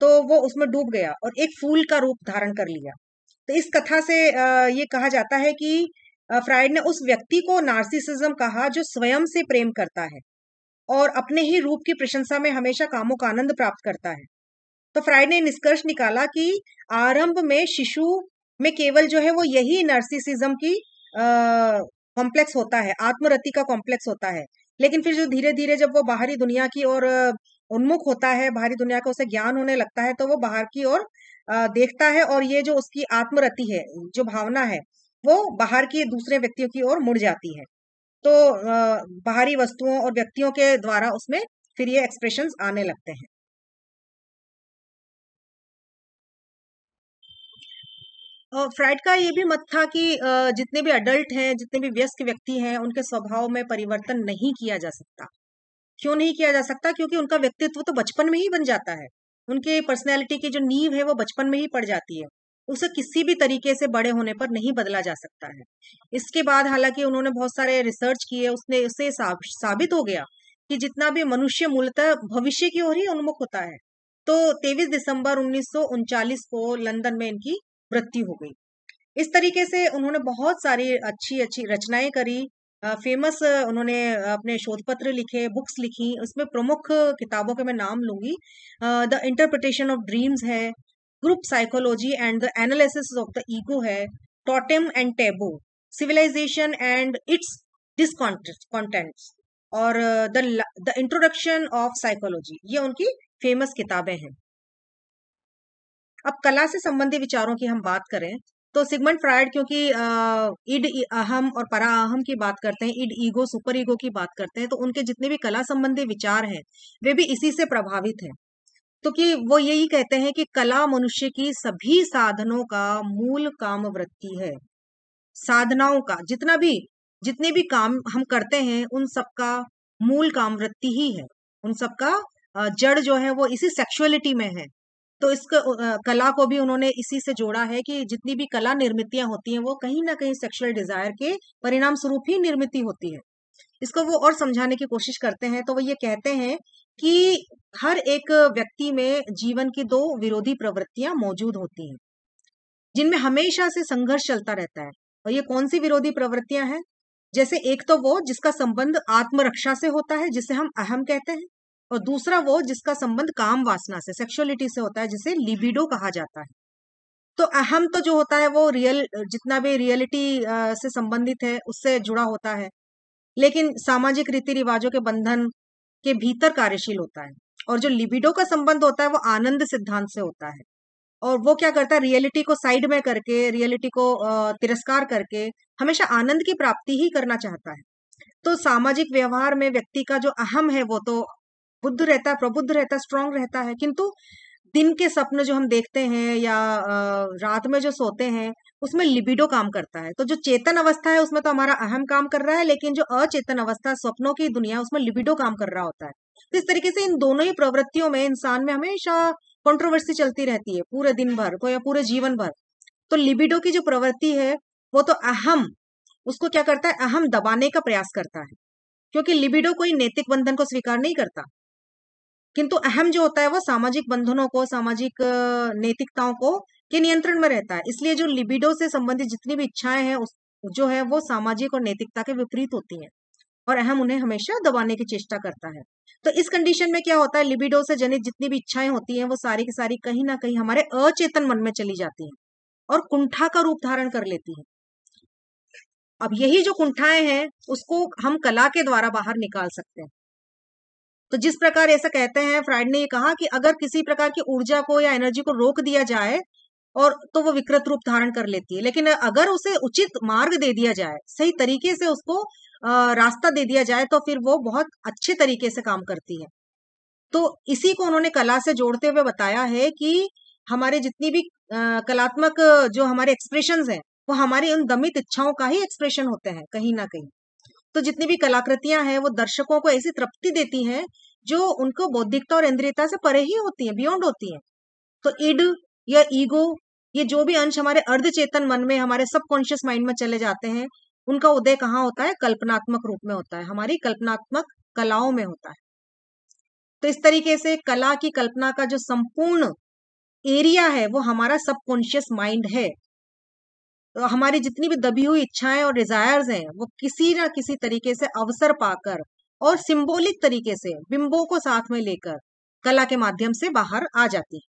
तो वो उसमें डूब गया और एक फूल का रूप धारण कर लिया तो इस कथा से ये कहा जाता है कि फ्राइड ने उस व्यक्ति को नार्सिसिज्म कहा जो स्वयं से प्रेम करता है और अपने ही रूप की प्रशंसा में हमेशा कामों का आनंद प्राप्त करता है तो फ्राइड ने निष्कर्ष निकाला कि आरंभ में शिशु में केवल जो है वो यही नर्सिसिज्म की कॉम्प्लेक्स होता है आत्मरति का कॉम्प्लेक्स होता है लेकिन फिर जो धीरे धीरे जब वो बाहरी दुनिया की और उन्मुख होता है बाहरी दुनिया का उसे ज्ञान होने लगता है तो वो बाहर की ओर देखता है और ये जो उसकी आत्मरति है जो भावना है वो बाहर की दूसरे व्यक्तियों की ओर मुड़ जाती है तो बाहरी वस्तुओं और व्यक्तियों के द्वारा उसमें फिर ये एक्सप्रेशंस आने लगते हैं फ्राइड का ये भी मत था कि जितने भी अडल्ट हैं जितने भी व्यस्क व्यक्ति हैं उनके स्वभाव में परिवर्तन नहीं किया जा सकता क्यों नहीं किया जा सकता क्योंकि उनका व्यक्तित्व तो बचपन में ही बन जाता है उनके पर्सनैलिटी की जो नींव है वो बचपन में ही पड़ जाती है उसे किसी भी तरीके से बड़े होने पर नहीं बदला जा सकता है इसके बाद हालांकि उन्होंने बहुत सारे रिसर्च किए उसने उससे साबित हो गया कि जितना भी मनुष्य मूलतः भविष्य की ओर ही उन्मुख होता है तो 23 दिसंबर उन्नीस को लंदन में इनकी मृत्यु हो गई इस तरीके से उन्होंने बहुत सारी अच्छी अच्छी रचनाएं करी फेमस उन्होंने अपने शोध पत्र लिखे बुक्स लिखी उसमें प्रमुख किताबों के मैं नाम लूंगी द इंटरप्रिटेशन ऑफ ड्रीम्स है group psychology and the analysis of the ego है totem and taboo civilization and its discontents और the the introduction of psychology ये उनकी फेमस किताबें हैं अब कला से संबंधित विचारों की हम बात करें तो सिगमंड फ्रायड क्योंकि इड अहम और परा अहम की बात करते हैं इड ईगो सुपर ईगो की बात करते हैं तो उनके जितने भी कला संबंधी विचार हैं वे भी इसी से प्रभावित हैं तो कि वो यही कहते हैं कि कला मनुष्य की सभी साधनों का मूल काम वृत्ति है साधनाओं का जितना भी जितने भी काम हम करते हैं उन सबका मूल काम वृत्ति ही है उन सबका जड़ जो है वो इसी सेक्सुअलिटी में है तो इस कला को भी उन्होंने इसी से जोड़ा है कि जितनी भी कला निर्मितियां होती हैं वो कहीं ना कहीं सेक्सुअल डिजायर के परिणाम स्वरूप ही निर्मित होती है इसको वो और समझाने की कोशिश करते हैं तो वो ये कहते हैं कि हर एक व्यक्ति में जीवन की दो विरोधी प्रवृत्तियां मौजूद होती हैं जिनमें हमेशा से संघर्ष चलता रहता है और ये कौन सी विरोधी प्रवृत्तियां हैं जैसे एक तो वो जिसका संबंध आत्मरक्षा से होता है जिसे हम अहम कहते हैं और दूसरा वो जिसका संबंध काम वासना से सेक्सुअलिटी से होता है जिसे लिबिडो कहा जाता है तो अहम तो जो होता है वो रियल जितना भी रियलिटी से संबंधित है उससे जुड़ा होता है लेकिन सामाजिक रीति रिवाजों के बंधन के भीतर कार्यशील होता है और जो लिबिडो का संबंध होता है वो आनंद सिद्धांत से होता है और वो क्या करता है रियलिटी को साइड में करके रियलिटी को तिरस्कार करके हमेशा आनंद की प्राप्ति ही करना चाहता है तो सामाजिक व्यवहार में व्यक्ति का जो अहम है वो तो बुद्ध रहता है प्रबुद्ध रहता है स्ट्रांग रहता है किंतु दिन के सपने जो हम देखते हैं या रात में जो सोते हैं उसमें लिबिडो काम करता है तो जो चेतन अवस्था है उसमें तो हमारा अहम काम कर रहा है लेकिन जो अचेतन अवस्था सपनों की दुनिया उसमें लिबिडो काम कर रहा होता है तो इस तरीके से इन दोनों ही प्रवृत्तियों में इंसान में हमेशा कॉन्ट्रोवर्सी चलती रहती है पूरे दिन भर को या पूरे जीवन भर तो लिबिडो की जो प्रवृत्ति है वो तो अहम उसको क्या करता है अहम दबाने का प्रयास करता है क्योंकि लिबिडो कोई नैतिक बंधन को स्वीकार नहीं करता किंतु अहम जो होता है वो सामाजिक बंधनों को सामाजिक नैतिकताओं को के नियंत्रण में रहता है इसलिए जो लिबिडो से संबंधित जितनी भी इच्छाएं हैं उस जो है वो सामाजिक और नैतिकता के विपरीत होती हैं और अहम उन्हें हमेशा दबाने की चेष्टा करता है तो इस कंडीशन में क्या होता है लिबिडो से जनित जितनी भी इच्छाएं होती हैं वो सारी की सारी कहीं ना कहीं हमारे अचेतन मन में चली जाती हैं और कुंठा का रूप धारण कर लेती हैं अब यही जो कुंठाएं हैं उसको हम कला के द्वारा बाहर निकाल सकते हैं तो जिस प्रकार ऐसा कहते हैं फ्राइड ने ये कहा कि अगर किसी प्रकार की ऊर्जा को या एनर्जी को रोक दिया जाए और तो वो विकृत रूप धारण कर लेती है लेकिन अगर उसे उचित मार्ग दे दिया जाए सही तरीके से उसको रास्ता दे दिया जाए तो फिर वो बहुत अच्छे तरीके से काम करती है तो इसी को उन्होंने कला से जोड़ते हुए बताया है कि हमारे जितनी भी कलात्मक जो हमारे एक्सप्रेशन हैं वो हमारी उन दमित इच्छाओं का ही एक्सप्रेशन होते हैं कहीं ना कहीं तो जितनी भी कलाकृतियां हैं वो दर्शकों को ऐसी तृप्ति देती हैं जो उनको बौद्धिकता और इंद्रियता से परे ही होती है बियॉन्ड होती है तो इड या ईगो ये जो भी अंश हमारे अर्ध चेतन मन में हमारे सबकॉन्शियस माइंड में चले जाते हैं उनका उदय कहाँ होता है कल्पनात्मक रूप में होता है हमारी कल्पनात्मक कलाओं में होता है तो इस तरीके से कला की कल्पना का जो संपूर्ण एरिया है वो हमारा सबकॉन्शियस माइंड है हमारी जितनी भी दबी हुई इच्छाएं और डिजायर्स हैं वो किसी ना किसी तरीके से अवसर पाकर और सिंबॉलिक तरीके से बिंबों को साथ में लेकर कला के माध्यम से बाहर आ जाती है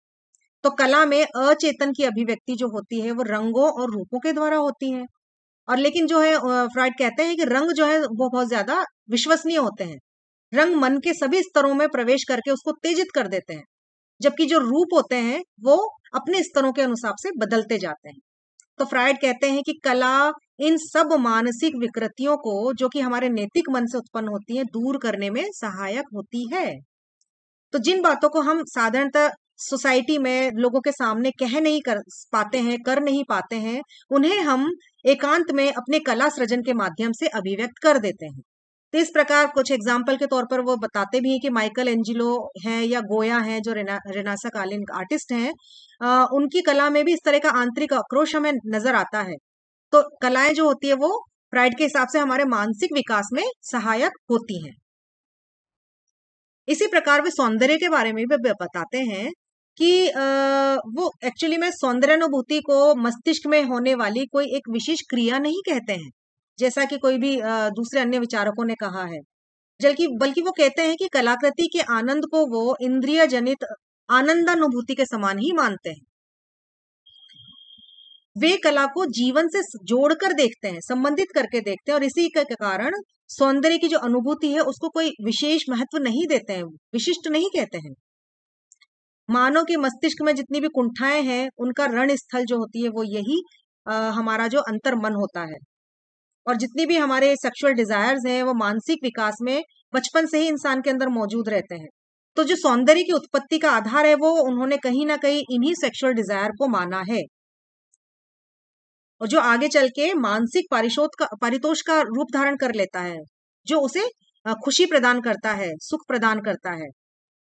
तो कला में अचेतन की अभिव्यक्ति जो होती है वो रंगों और रूपों के द्वारा होती है और लेकिन जो है फ्राइड कहते हैं कि रंग जो है वो बहुत ज्यादा विश्वसनीय होते हैं रंग मन के सभी स्तरों में प्रवेश करके उसको तेजित कर देते हैं जबकि जो रूप होते हैं वो अपने स्तरों के अनुसार से बदलते जाते हैं तो फ्राइड कहते हैं कि कला इन सब मानसिक विकृतियों को जो कि हमारे नैतिक मन से उत्पन्न होती हैं दूर करने में सहायक होती है तो जिन बातों को हम साधारणतः सोसाइटी में लोगों के सामने कह नहीं कर पाते हैं कर नहीं पाते हैं उन्हें हम एकांत में अपने कला सृजन के माध्यम से अभिव्यक्त कर देते हैं तो इस प्रकार कुछ एग्जाम्पल के तौर पर वो बताते भी हैं कि माइकल एंजिलो हैं या गोया हैं जो रेना रेनासा कालीन आर्टिस्ट हैं उनकी कला में भी इस तरह का आंतरिक आक्रोश हमें नजर आता है तो कलाएं जो होती है वो प्राइड के हिसाब से हमारे मानसिक विकास में सहायक होती हैं इसी प्रकार वे सौंदर्य के बारे में भी बताते हैं कि वो एक्चुअली में सौंदर्यानुभूति को मस्तिष्क में होने वाली कोई एक विशेष क्रिया नहीं कहते हैं जैसा कि कोई भी दूसरे अन्य विचारकों ने कहा है जबकि बल्कि वो कहते हैं कि कलाकृति के आनंद को वो इंद्रिय जनित आनंदानुभूति के समान ही मानते हैं वे कला को जीवन से जोड़कर देखते हैं संबंधित करके देखते हैं और इसी के कारण सौंदर्य की जो अनुभूति है उसको कोई विशेष महत्व नहीं देते हैं विशिष्ट नहीं कहते हैं मानव के मस्तिष्क में जितनी भी कुंठाएं हैं उनका रण स्थल जो होती है वो यही आ, हमारा जो अंतर मन होता है और जितनी भी हमारे सेक्सुअल डिजायर्स हैं वो मानसिक विकास में बचपन से ही इंसान के अंदर मौजूद रहते हैं तो जो सौंदर्य की उत्पत्ति का आधार है वो उन्होंने कहीं ना कहीं इन्हीं सेक्सुअल डिजायर को माना है और जो आगे चल के मानसिक पारिशोध का पारितोष का रूप धारण कर लेता है जो उसे खुशी प्रदान करता है सुख प्रदान करता है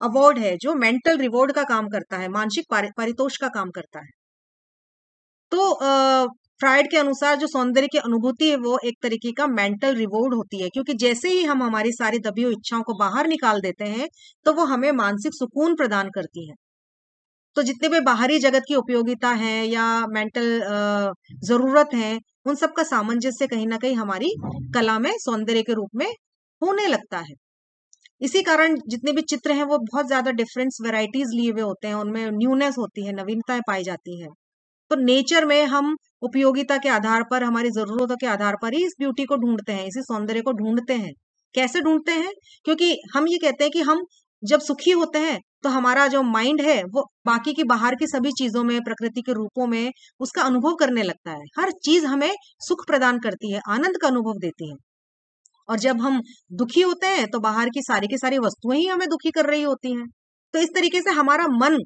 अवॉर्ड है जो मेंटल रिवॉर्ड का काम करता है मानसिक पारितोष का काम करता है तो फ्राइड के अनुसार जो सौंदर्य की अनुभूति है वो एक तरीके का मेंटल रिवॉर्ड होती है क्योंकि जैसे ही हम हमारी सारी दबी हुई इच्छाओं को बाहर निकाल देते हैं तो वो हमें मानसिक सुकून प्रदान करती है तो जितने भी बाहरी जगत की उपयोगिता है या मेंटल जरूरत है उन सब का सामंजस्य कहीं ना कहीं हमारी कला में सौंदर्य के रूप में होने लगता है इसी कारण जितने भी चित्र हैं वो बहुत ज्यादा डिफरेंस वेराइटीज लिए हुए होते हैं उनमें न्यूनेस होती है नवीनताएं पाई जाती है तो नेचर में हम उपयोगिता के आधार पर हमारी जरूरतों के आधार पर ही इस ब्यूटी को ढूंढते हैं इसी सौंदर्य को ढूंढते हैं कैसे ढूंढते हैं क्योंकि हम ये कहते हैं कि हम जब सुखी होते हैं तो हमारा जो माइंड है वो बाकी की बाहर की सभी चीजों में प्रकृति के रूपों में उसका अनुभव करने लगता है हर चीज हमें सुख प्रदान करती है आनंद का अनुभव देती है और जब हम दुखी होते हैं तो बाहर की सारी की सारी वस्तुएं ही हमें दुखी कर रही होती हैं तो इस तरीके से हमारा मन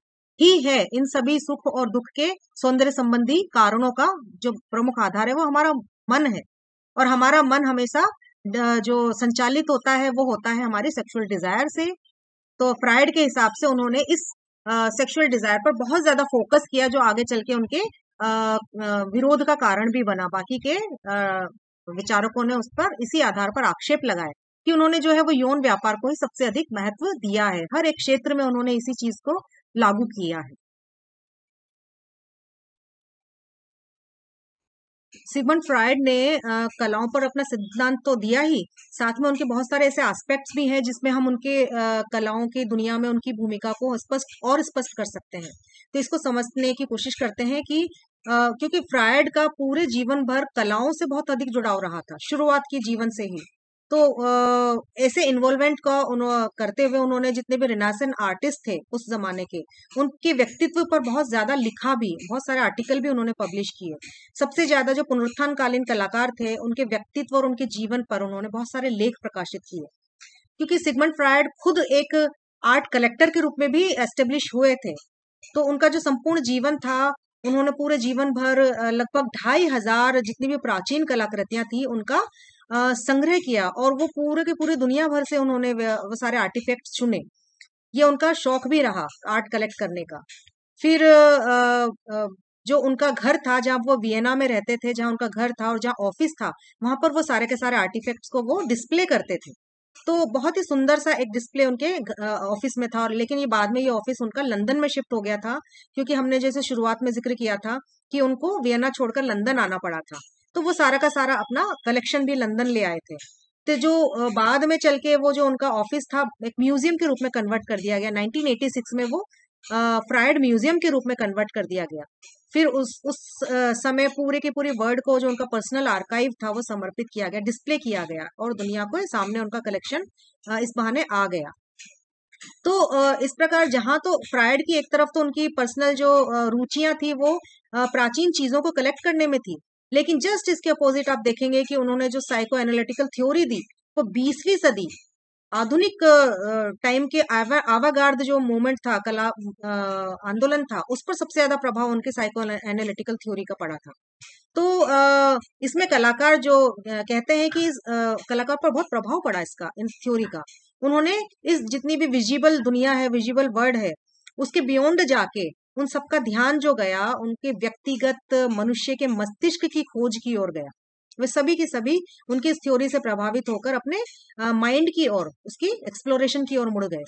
ही है इन सभी सुख और दुख के सौंदर्य संबंधी कारणों का जो प्रमुख आधार है वो हमारा मन है और हमारा मन हमेशा जो संचालित होता है वो होता है हमारी सेक्सुअल डिजायर से तो फ्राइड के हिसाब से उन्होंने इस सेक्सुअल डिजायर पर बहुत ज्यादा फोकस किया जो आगे चल के उनके विरोध का कारण भी बना बाकी के विचारकों ने उस पर इसी आधार पर आक्षेप लगाए कि उन्होंने जो है वो यौन व्यापार को ही सबसे अधिक महत्व दिया है हर एक क्षेत्र में उन्होंने इसी चीज को लागू किया है सिगमंड फ्रायड ने कलाओं पर अपना सिद्धांत तो दिया ही साथ में उनके बहुत सारे ऐसे एस्पेक्ट्स भी हैं जिसमें हम उनके कलाओं की दुनिया में उनकी भूमिका को स्पष्ट और स्पष्ट कर सकते हैं तो इसको समझने की कोशिश करते हैं कि क्योंकि फ्रायड का पूरे जीवन भर कलाओं से बहुत अधिक जुड़ाव रहा था शुरुआत की जीवन से ही तो ऐसे इन्वॉल्वमेंट का करते हुए उन्होंने जितने भी रिनासन आर्टिस्ट थे उस जमाने के उनके व्यक्तित्व पर बहुत ज्यादा लिखा भी बहुत सारे आर्टिकल भी उन्होंने पब्लिश किए सबसे ज्यादा जो पुनरुत्थानकालीन कलाकार थे उनके व्यक्तित्व और उनके जीवन पर उन्होंने बहुत सारे लेख प्रकाशित किए क्योंकि सिगमंड फ्रायड खुद एक आर्ट कलेक्टर के रूप में भी एस्टेब्लिश हुए थे तो उनका जो संपूर्ण जीवन था उन्होंने पूरे जीवन भर लगभग ढाई हजार जितनी भी प्राचीन कलाकृतियां थी उनका संग्रह किया और वो पूरे के पूरे दुनिया भर से उन्होंने वो सारे आर्टिफैक्ट चुने ये उनका शौक भी रहा आर्ट कलेक्ट करने का फिर जो उनका घर था जहाँ वो वियना में रहते थे जहाँ उनका घर था और जहाँ ऑफिस था वहां पर वो सारे के सारे आर्टिफैक्ट्स को वो डिस्प्ले करते थे तो बहुत ही सुंदर सा एक डिस्प्ले उनके ऑफिस में था और लेकिन ये बाद में ये ऑफिस उनका लंदन में शिफ्ट हो गया था क्योंकि हमने जैसे शुरुआत में जिक्र किया था कि उनको वियना छोड़कर लंदन आना पड़ा था तो वो सारा का सारा अपना कलेक्शन भी लंदन ले आए थे तो जो बाद में चल के वो जो उनका ऑफिस था एक म्यूजियम के रूप में कन्वर्ट कर दिया गया 1986 में वो फ्राइड म्यूजियम के रूप में कन्वर्ट कर दिया गया फिर उस उस समय पूरे के पूरे वर्ल्ड को जो उनका पर्सनल आर्काइव था वो समर्पित किया गया डिस्प्ले किया गया और दुनिया को सामने उनका कलेक्शन इस बहाने आ गया तो इस प्रकार जहां तो फ्रायड की एक तरफ तो उनकी पर्सनल जो रुचियां थी वो प्राचीन चीजों को कलेक्ट करने में थी लेकिन जस्ट इसके अपोजिट आप देखेंगे कि उन्होंने जो साइको एनालिटिकल थ्योरी दी वो बीसवीं सदी आधुनिक टाइम के आवागार्ड जो मूवमेंट था कला आंदोलन था उस पर सबसे ज्यादा प्रभाव उनके साइको एनालिटिकल थ्योरी का पड़ा था तो इसमें कलाकार जो कहते हैं कि इस कलाकार पर बहुत प्रभाव पड़ा इसका इन थ्योरी का उन्होंने इस जितनी भी विजिबल दुनिया है विजिबल वर्ल्ड है उसके बियॉन्ड जाके उन सबका ध्यान जो गया उनके व्यक्तिगत मनुष्य के मस्तिष्क की खोज की ओर गया वे सभी की सभी उनकी इस थ्योरी से प्रभावित होकर अपने माइंड की ओर उसकी एक्सप्लोरेशन की ओर मुड़ गए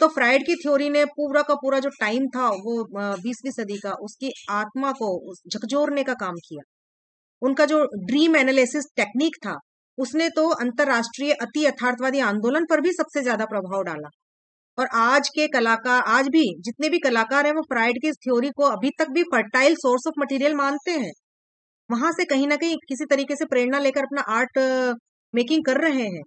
तो फ्राइड की थ्योरी ने पूरा का पूरा जो टाइम था वो बीसवीं सदी का उसकी आत्मा को झकझोरने का काम किया उनका जो ड्रीम एनालिसिस टेक्निक था उसने तो अंतरराष्ट्रीय अति यथार्थवादी आंदोलन पर भी सबसे ज्यादा प्रभाव डाला और आज के कलाकार आज भी जितने भी कलाकार हैं वो फ्राइड की इस थ्योरी को अभी तक भी फर्टाइल सोर्स ऑफ मटेरियल मानते हैं वहां से कहीं ना कहीं किसी तरीके से प्रेरणा लेकर अपना आर्ट मेकिंग कर रहे हैं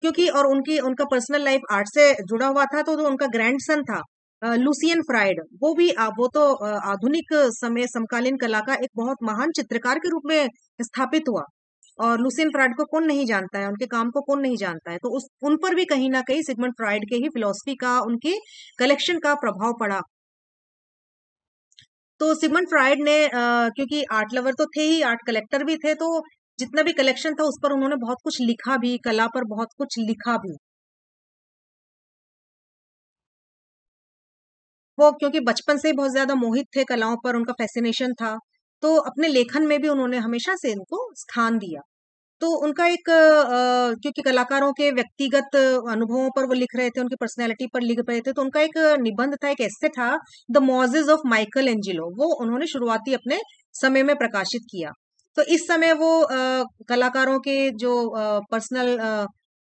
क्योंकि और उनकी उनका पर्सनल लाइफ आर्ट से जुड़ा हुआ था तो, जो उनका ग्रैंड था लूसियन फ्राइड वो भी वो तो आधुनिक समय समकालीन कला का एक बहुत महान चित्रकार के रूप में स्थापित हुआ और लुसिन फ्राइड को कौन नहीं जानता है उनके काम को कौन नहीं जानता है तो उस उन पर भी कहीं ना कहीं सिगमंड फ्राइड के ही फिलोसफी का उनके कलेक्शन का प्रभाव पड़ा तो सिगमंड फ्राइड ने आ, क्योंकि आर्ट लवर तो थे ही आर्ट कलेक्टर भी थे तो जितना भी कलेक्शन था उस पर उन्होंने बहुत कुछ लिखा भी कला पर बहुत कुछ लिखा भी वो क्योंकि बचपन से ही बहुत ज्यादा मोहित थे कलाओं पर उनका फैसिनेशन था तो अपने लेखन में भी उन्होंने हमेशा से इनको स्थान दिया तो उनका एक क्योंकि कलाकारों के व्यक्तिगत अनुभवों पर वो लिख रहे थे उनकी पर्सनैलिटी पर लिख रहे थे तो उनका एक निबंध था एक ऐसे था the Moses of Michelangelo वो उन्होंने शुरुआती अपने समय में प्रकाशित किया तो इस समय वो आ, कलाकारों के जो पर्सनल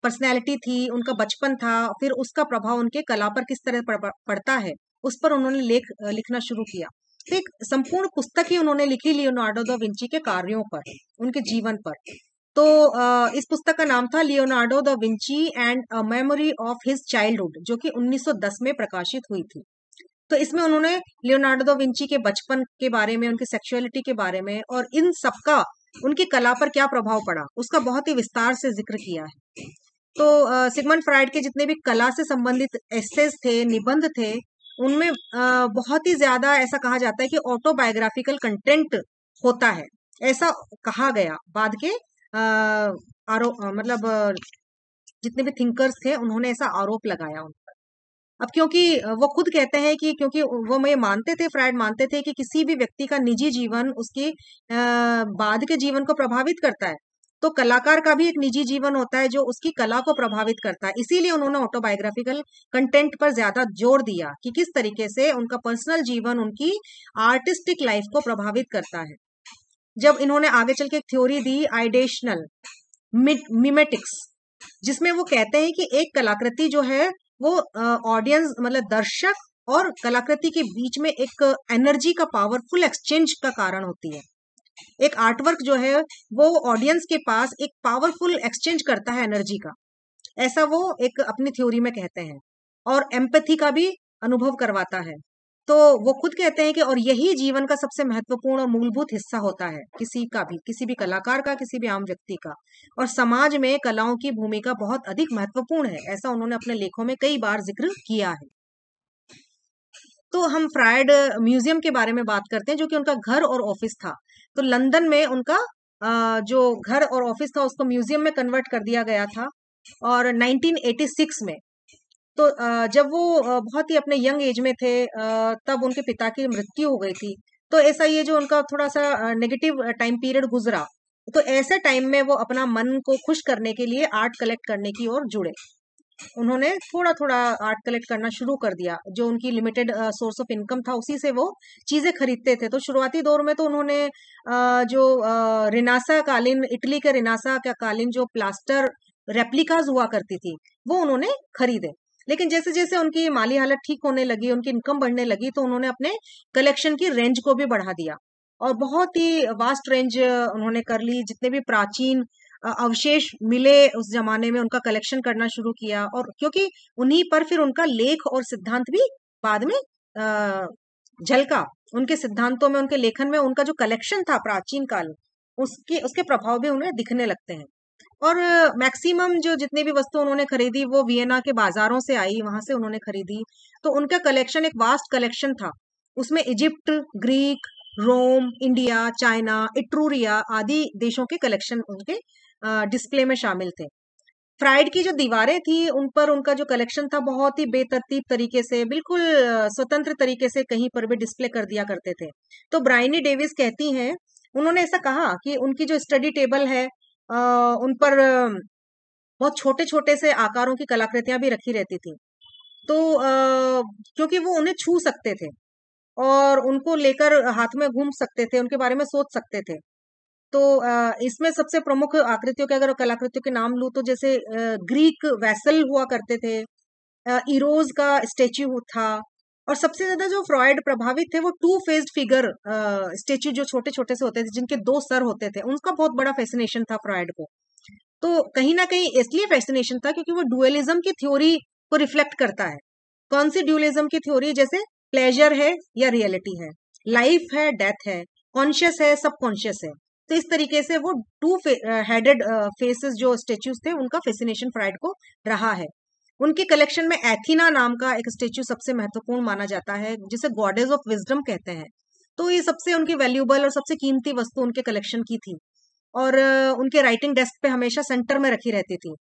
पर्सनैलिटी थी उनका बचपन था फिर उसका प्रभाव उनके कला पर किस तरह पड़ता है उस पर उन्होंने लेख लिखना शुरू किया एक संपूर्ण पुस्तक ही उन्होंने लिखी लियोनार्डो द विंची के कार्यों पर उनके जीवन पर तो इस पुस्तक का नाम था Leonardo da Vinci and memory of his childhood जो कि 1910 में प्रकाशित हुई थी तो इसमें उन्होंने लियोनार्डो द विंची के बचपन के बारे में उनकी सेक्सुअलिटी के बारे में और इन सबका उनकी कला पर क्या प्रभाव पड़ा उसका बहुत ही विस्तार से जिक्र किया है तो सिगमंड फ्राइड के जितने भी कला से संबंधित एसेस थे निबंध थे उनमें बहुत ही ज्यादा ऐसा कहा जाता है कि ऑटोबायोग्राफिकल कंटेंट होता है ऐसा कहा गया बाद के आरोप मतलब जितने भी थिंकर्स थे उन्होंने ऐसा आरोप लगाया उन पर अब क्योंकि वो खुद कहते हैं कि क्योंकि वो मैं मानते थे फ्राइड मानते थे कि किसी भी व्यक्ति का निजी जीवन उसके बाद के जीवन को प्रभावित करता है तो कलाकार का भी एक निजी जीवन होता है जो उसकी कला को प्रभावित करता है इसीलिए उन्होंने ऑटोबायोग्राफिकल कंटेंट पर ज्यादा जोर दिया कि किस तरीके से उनका पर्सनल जीवन उनकी आर्टिस्टिक लाइफ को प्रभावित करता है जब इन्होंने आगे चल के एक थ्योरी दी आइडेशनल मिमेटिक्स जिसमें वो कहते हैं कि एक कलाकृति जो है वो ऑडियंस मतलब दर्शक और कलाकृति के बीच में एक एनर्जी का पावरफुल एक्सचेंज का कारण होती है एक आर्टवर्क जो है वो ऑडियंस के पास एक पावरफुल एक्सचेंज करता है एनर्जी का ऐसा वो एक अपनी थ्योरी में कहते हैं और एम्पथी का भी अनुभव करवाता है तो वो खुद कहते हैं कि और यही जीवन का सबसे महत्वपूर्ण और मूलभूत हिस्सा होता है किसी का भी किसी भी कलाकार का किसी भी आम व्यक्ति का और समाज में कलाओं की भूमिका बहुत अधिक महत्वपूर्ण है ऐसा उन्होंने अपने लेखों में कई बार जिक्र किया है तो हम फ्रायड म्यूजियम के बारे में बात करते हैं जो कि उनका घर और ऑफिस था तो लंदन में उनका जो घर और ऑफिस था उसको म्यूजियम में कन्वर्ट कर दिया गया था और 1986 में तो जब वो बहुत ही अपने यंग एज में थे तब उनके पिता की मृत्यु हो गई थी तो ऐसा ये जो उनका थोड़ा सा नेगेटिव टाइम पीरियड गुजरा तो ऐसे टाइम में वो अपना मन को खुश करने के लिए आर्ट कलेक्ट करने की ओर जुड़े उन्होंने थोड़ा थोड़ा आर्ट कलेक्ट करना शुरू कर दिया जो उनकी लिमिटेड सोर्स ऑफ इनकम था उसी से वो चीज़ें खरीदते थे तो शुरुआती दौर में तो उन्होंने जो रिनासा कालीन इटली के रिनासा का कालीन जो प्लास्टर रेप्लिकाज हुआ करती थी वो उन्होंने खरीदे लेकिन जैसे जैसे उनकी माली हालत ठीक होने लगी उनकी इनकम बढ़ने लगी तो उन्होंने अपने कलेक्शन की रेंज को भी बढ़ा दिया और बहुत ही वास्ट रेंज उन्होंने कर ली जितने भी प्राचीन अवशेष मिले उस जमाने में उनका कलेक्शन करना शुरू किया और क्योंकि उन्हीं पर फिर उनका लेख और सिद्धांत भी बाद में झलका उनके सिद्धांतों में उनके लेखन में उनका जो कलेक्शन था प्राचीन काल उसके उसके प्रभाव भी उन्हें दिखने लगते हैं और मैक्सिमम जो जितने भी वस्तु उन्होंने खरीदी वो वियना के बाजारों से आई वहां से उन्होंने खरीदी तो उनका कलेक्शन एक वास्ट कलेक्शन था उसमें Egypt Greek Rome India China Etruria आदि देशों के कलेक्शन उनके डिस्प्ले में शामिल थे फ्राइड की जो दीवारें थी उन पर उनका जो कलेक्शन था बहुत ही बेतरतीब तरीके से बिल्कुल स्वतंत्र तरीके से कहीं पर भी डिस्प्ले कर दिया करते थे तो ब्राइनी डेविस कहती हैं उन्होंने ऐसा कहा कि उनकी जो स्टडी टेबल है आ, उन पर बहुत छोटे छोटे से आकारों की कलाकृतियां भी रखी रहती थी तो क्योंकि वो उन्हें छू सकते थे और उनको लेकर हाथ में घूम सकते थे उनके बारे में सोच सकते थे तो इसमें सबसे प्रमुख आकृतियों के अगर कलाकृतियों के नाम लू तो जैसे ग्रीक वैसल हुआ करते थे इरोज का स्टेच्यू था और सबसे ज्यादा जो फ्रॉयड प्रभावित थे वो टू फेस्ड फिगर स्टेच्यू जो छोटे छोटे से होते थे जिनके दो सर होते थे उनका बहुत बड़ा फैसिनेशन था फ्रॉयड को तो कहीं ना कहीं इसलिए फैसिनेशन था क्योंकि वो डुअलिज्म की थ्योरी को रिफ्लेक्ट करता है कौन सी ड्यूलिज्म की थ्योरी जैसे प्लेजर है या रियलिटी है लाइफ है डेथ है कॉन्शियस है सब कॉन्शियस है तो इस तरीके से वो टू हेडेड फेसेस जो स्टेच्यूज थे उनका फेसिनेशन फ्राइड को रहा है उनके कलेक्शन में एथीना नाम का एक स्टेच्यू सबसे महत्वपूर्ण माना जाता है जिसे गॉडेज ऑफ विजडम कहते हैं तो ये सबसे उनकी वैल्यूबल और सबसे कीमती वस्तु उनके कलेक्शन की थी और उनके राइटिंग डेस्क पे हमेशा सेंटर में रखी रहती थी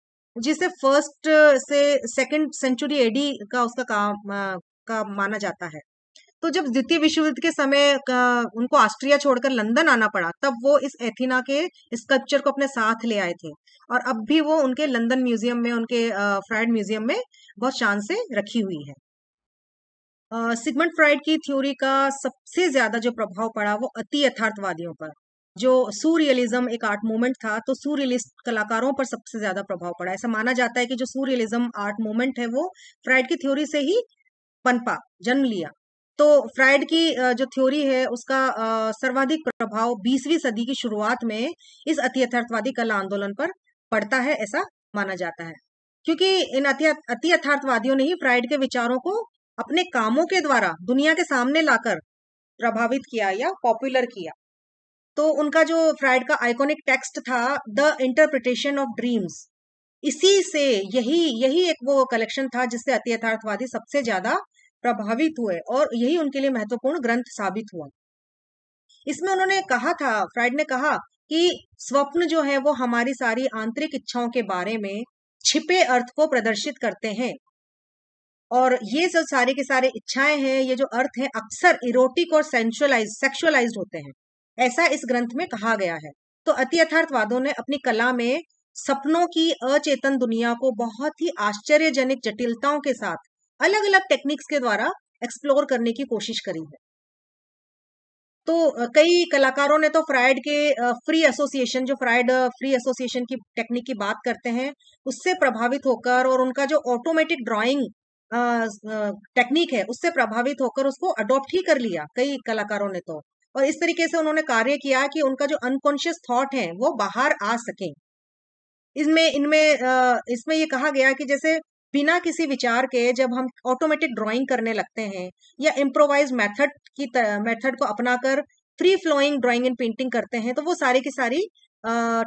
जिसे फर्स्ट से सेकंड सेंचुरी एडी का उसका काम का माना जाता है तो जब द्वितीय विश्व युद्ध के समय उनको ऑस्ट्रिया छोड़कर लंदन आना पड़ा तब वो इस एथिना के स्कल्पचर को अपने साथ ले आए थे और अब भी वो उनके लंदन म्यूजियम में उनके फ्राइड म्यूजियम में बहुत शान से रखी हुई है सिगमंड फ्राइड की थ्योरी का सबसे ज्यादा जो प्रभाव पड़ा वो अति यथार्थवादियों पर जो सूरियलिज्म एक आर्ट मूवमेंट था तो सूरियलिस्ट कलाकारों पर सबसे ज्यादा प्रभाव पड़ा ऐसा माना जाता है कि जो सूरियलिज्म आर्ट मूवमेंट है वो फ्राइड की थ्योरी से ही पनपा जन्म लिया तो फ्राइड की जो थ्योरी है उसका सर्वाधिक प्रभाव 20वीं सदी की शुरुआत में इस अति यथार्थवादी कला आंदोलन पर पड़ता है ऐसा माना जाता है क्योंकि इन अति यथार्थवादियों ने ही फ्राइड के विचारों को अपने कामों के द्वारा दुनिया के सामने लाकर प्रभावित किया या पॉपुलर किया तो उनका जो फ्राइड का आइकॉनिक टेक्स्ट था द इंटरप्रिटेशन ऑफ ड्रीम्स इसी से यही यही एक वो कलेक्शन था जिससे अति यथार्थवादी सबसे ज्यादा प्रभावित हुए और यही उनके लिए महत्वपूर्ण ग्रंथ साबित हुआ इसमें उन्होंने कहा था फ्राइड ने कहा कि स्वप्न जो है वो हमारी सारी आंतरिक इच्छाओं के बारे में छिपे अर्थ को प्रदर्शित करते हैं और ये सब सारे के सारे इच्छाएं हैं ये जो अर्थ है अक्सर इरोटिक और सेंशुअलाइज सेक्सुअलाइज होते हैं ऐसा इस ग्रंथ में कहा गया है तो अति यथार्थवादों ने अपनी कला में सपनों की अचेतन दुनिया को बहुत ही आश्चर्यजनक जटिलताओं के साथ अलग अलग टेक्निक्स के द्वारा एक्सप्लोर करने की कोशिश करी है तो कई कलाकारों ने तो फ्राइड के फ्री एसोसिएशन जो फ्राइड फ्री एसोसिएशन की टेक्निक की बात करते हैं उससे प्रभावित होकर और उनका जो ऑटोमेटिक ड्राइंग टेक्निक है उससे प्रभावित होकर उसको अडॉप्ट ही कर लिया कई कलाकारों ने तो और इस तरीके से उन्होंने कार्य किया कि उनका जो अनकॉन्शियस थॉट है वो बाहर आ सके इसमें इनमें इसमें ये कहा गया कि जैसे बिना किसी विचार के जब हम ऑटोमेटिक ड्राइंग करने लगते हैं या इम्प्रोवाइज मेथड की मेथड को अपनाकर free flowing drawing and painting करते हैं तो वो सारी की सारी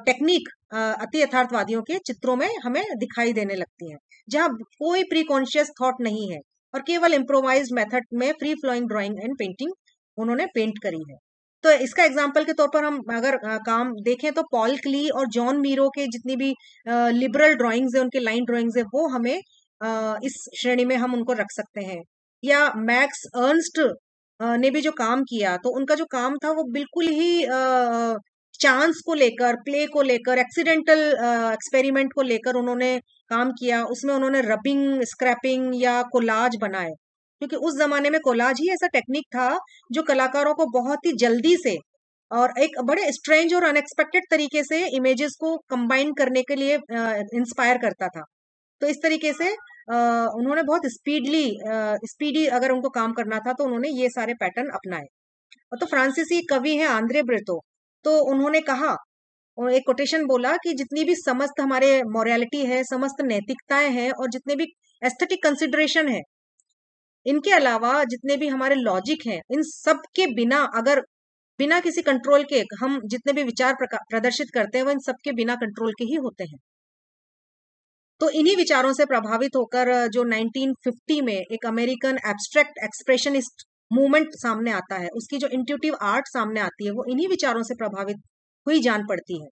टेक्निक अति यथार्थवादियों के चित्रों में हमें दिखाई देने लगती है जहाँ कोई प्री कॉन्शियस थॉट नहीं है और केवल इम्प्रोवाइज मेथड में free flowing drawing and painting उन्होंने पेंट करी है तो इसका एग्जाम्पल के तौर पर हम अगर काम देखें तो पॉल क्ली और जॉन मीरो के जितनी भी लिबरल ड्राइंग्स है उनके लाइन ड्राइंग्स है वो हमें इस श्रेणी में हम उनको रख सकते हैं या मैक्स अर्नस्ट ने भी जो काम किया तो उनका जो काम था वो बिल्कुल ही चांस को लेकर प्ले को लेकर एक्सीडेंटल एक्सपेरिमेंट को लेकर उन्होंने काम किया उसमें उन्होंने रबिंग स्क्रैपिंग या कोलाज बनाए क्योंकि उस जमाने में कोलाज ही ऐसा टेक्निक था जो कलाकारों को बहुत ही जल्दी से और एक बड़े स्ट्रेंज और अनएक्सपेक्टेड तरीके से इमेजेस को कंबाइन करने के लिए इंस्पायर करता था तो इस तरीके से उन्होंने बहुत स्पीडली स्पीडी अगर उनको काम करना था तो उन्होंने ये सारे पैटर्न अपनाए तो फ्रांसीसी कवि हैं आंद्रे ब्रेतो तो उन्होंने कहा एक कोटेशन बोला कि जितनी भी समस्त हमारे मॉरलिटी है समस्त नैतिकताएं हैं और जितने भी एस्थेटिक कंसिडरेशन है इनके अलावा जितने भी हमारे लॉजिक हैं इन सब के बिना अगर बिना किसी कंट्रोल के हम जितने भी विचार प्रदर्शित करते हैं वो इन सब के बिना कंट्रोल के ही होते हैं तो इन्हीं विचारों से प्रभावित होकर जो 1950 में एक अमेरिकन एब्स्ट्रैक्ट एक्सप्रेशनिस्ट मूवमेंट सामने आता है उसकी जो इंट्यूटिव आर्ट सामने आती है वो इन्हीं विचारों से प्रभावित हुई जान पड़ती है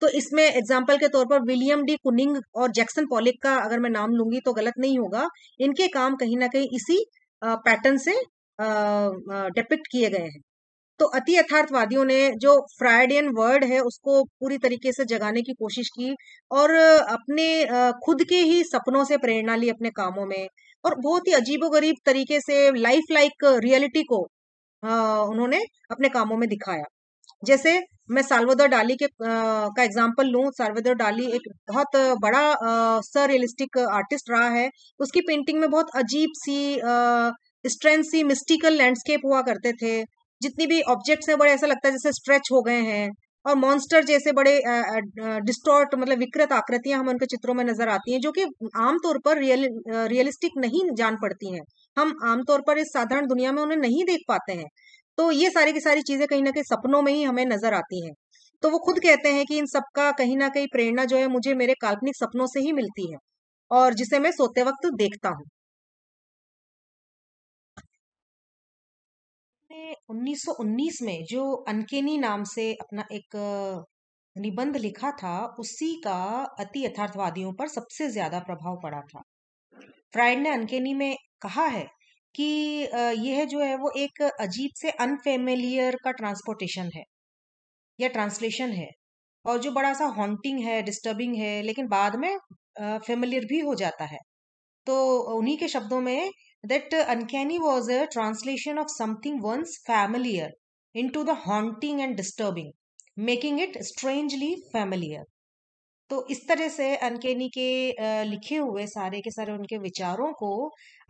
तो इसमें एग्जाम्पल के तौर पर विलियम डी कुनिंग और जैक्सन पॉलिक का अगर मैं नाम लूंगी तो गलत नहीं होगा इनके काम कहीं ना कहीं इसी पैटर्न से डिपिक्ट किए गए हैं तो अति यथार्थवादियों ने जो फ्रायडियन वर्ड है उसको पूरी तरीके से जगाने की कोशिश की और अपने खुद के ही सपनों से प्रेरणा ली अपने कामों में और बहुत ही अजीबोगरीब तरीके से लाइफ लाइक रियलिटी को उन्होंने अपने कामों में दिखाया जैसे मैं सालवदर डाली के आ, का एग्जाम्पल लू सालवदर डाली एक बहुत बड़ा सर रियलिस्टिक आर्टिस्ट रहा है उसकी पेंटिंग में बहुत अजीब सी स्ट्रेंथ सी मिस्टिकल लैंडस्केप हुआ करते थे जितनी भी ऑब्जेक्ट्स हैं बड़े ऐसा लगता है जैसे स्ट्रेच हो गए हैं और मॉन्स्टर जैसे बड़े डिस्टॉर्ट मतलब विकृत आकृतियां हम उनके चित्रों में नजर आती हैं जो कि आमतौर पर रियल रियलिस्टिक नहीं जान पड़ती हैं हम आमतौर पर इस साधारण दुनिया में उन्हें नहीं देख पाते हैं तो ये सारी की सारी चीजें कहीं ना कहीं सपनों में ही हमें नजर आती हैं तो वो खुद कहते हैं कि इन सबका कहीं ना कहीं प्रेरणा जो है मुझे मेरे काल्पनिक सपनों से ही मिलती है और जिसे मैं सोते वक्त देखता हूँ ने 1919 में जो अनकेनी नाम से अपना एक निबंध लिखा था उसी का अति यथार्थवादियों पर सबसे ज्यादा प्रभाव पड़ा था फ्राइड ने अनकेनी में कहा है कि यह जो है वो एक अजीब से अनफेमिलियर का ट्रांसपोर्टेशन है या ट्रांसलेशन है और जो बड़ा सा हॉन्टिंग है डिस्टर्बिंग है लेकिन बाद में फेमिलियर भी हो जाता है तो उन्हीं के शब्दों में that uh, uncanny was a translation of something once familiar into the haunting and disturbing making it strangely familiar तो इस तरह से अनकेनी के लिखे हुए सारे के सारे उनके विचारों को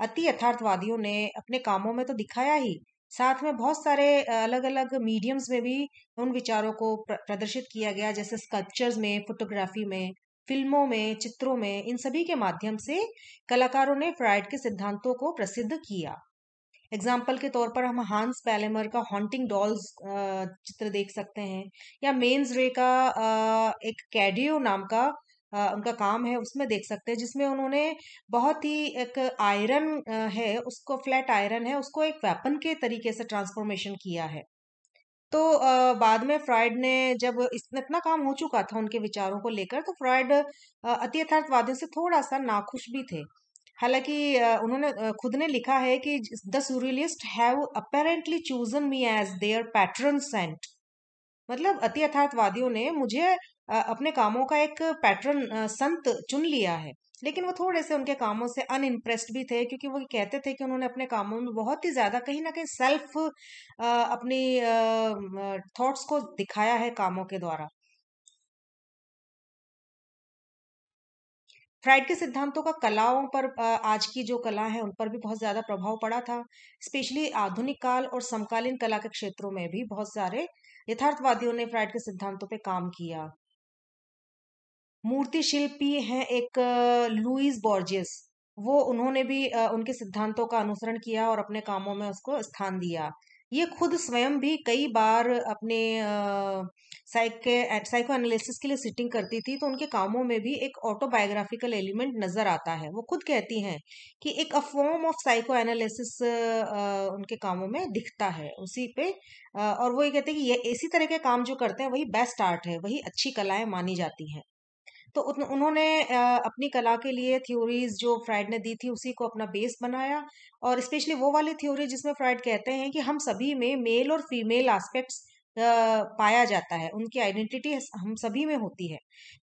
अति यथार्थवादियों ने अपने कामों में तो दिखाया ही साथ में बहुत सारे अलग अलग मीडियम्स में भी उन विचारों को प्रदर्शित किया गया जैसे स्कल्पचर्स में फोटोग्राफी में फिल्मों में चित्रों में इन सभी के माध्यम से कलाकारों ने फ्राइड के सिद्धांतों को प्रसिद्ध किया एग्जाम्पल के तौर पर हम हांस पैलेमर का हॉन्टिंग डॉल्स चित्र देख सकते हैं या मेन्स रे का एक कैडियो नाम का उनका काम है उसमें देख सकते हैं जिसमें उन्होंने बहुत ही एक आयरन है उसको फ्लैट आयरन है उसको एक वेपन के तरीके से ट्रांसफॉर्मेशन किया है तो बाद में फ्रायड ने जब इसमें इतना काम हो चुका था उनके विचारों को लेकर तो फ्रायड अति यथार्थवादियों से थोड़ा-सा नाखुश भी थे। हालांकि उन्होंने खुद ने लिखा है कि the surrealists have apparently chosen me as their patron saint. मतलब अति यथार्थवादियों ने मुझे अपने कामों का एक पैटर्न संत चुन लिया है। लेकिन वो थोड़े से उनके कामों से अनइम्प्रेस्ड भी थे क्योंकि वो कहते थे कि उन्होंने अपने कामों में बहुत ही ज़्यादा कहीं ना कहीं सेल्फ अपनी थॉट्स को दिखाया है कामों के द्वारा फ्राइड के सिद्धांतों का कलाओं पर आज की जो कला है उन पर भी बहुत ज़्यादा प्रभाव पड़ा था स्पेशली आधुनिक काल और समकालीन कला के क्षेत्रों में भी बहुत सारे यथार्थवादियों ने फ्राइड के सिद्धांतों पर काम किया मूर्ति शिल्पी हैं एक लुइस बॉर्जियस वो उन्होंने भी उनके सिद्धांतों का अनुसरण किया और अपने कामों में उसको स्थान दिया ये खुद स्वयं भी कई बार अपने साइको एनालिसिस के लिए सिटिंग करती थी तो उनके कामों में भी एक ऑटोबायोग्राफिकल एलिमेंट नजर आता है वो खुद कहती हैं कि एक a form of psychoanalysis उनके कामों में दिखता है उसी पे और वो ये कहते हैं कि ये इसी तरह के काम जो करते हैं वही बेस्ट आर्ट है वही अच्छी कलाएं मानी जाती हैं तो उत- उन्होंने अपनी कला के लिए थ्योरीज जो फ्राइड ने दी थी उसी को अपना बेस बनाया और स्पेशली वो वाली थ्योरी जिसमें फ्राइड कहते हैं कि हम सभी में मेल और फीमेल एस्पेक्ट्स पाया जाता है उनकी आइडेंटिटी हम सभी में होती है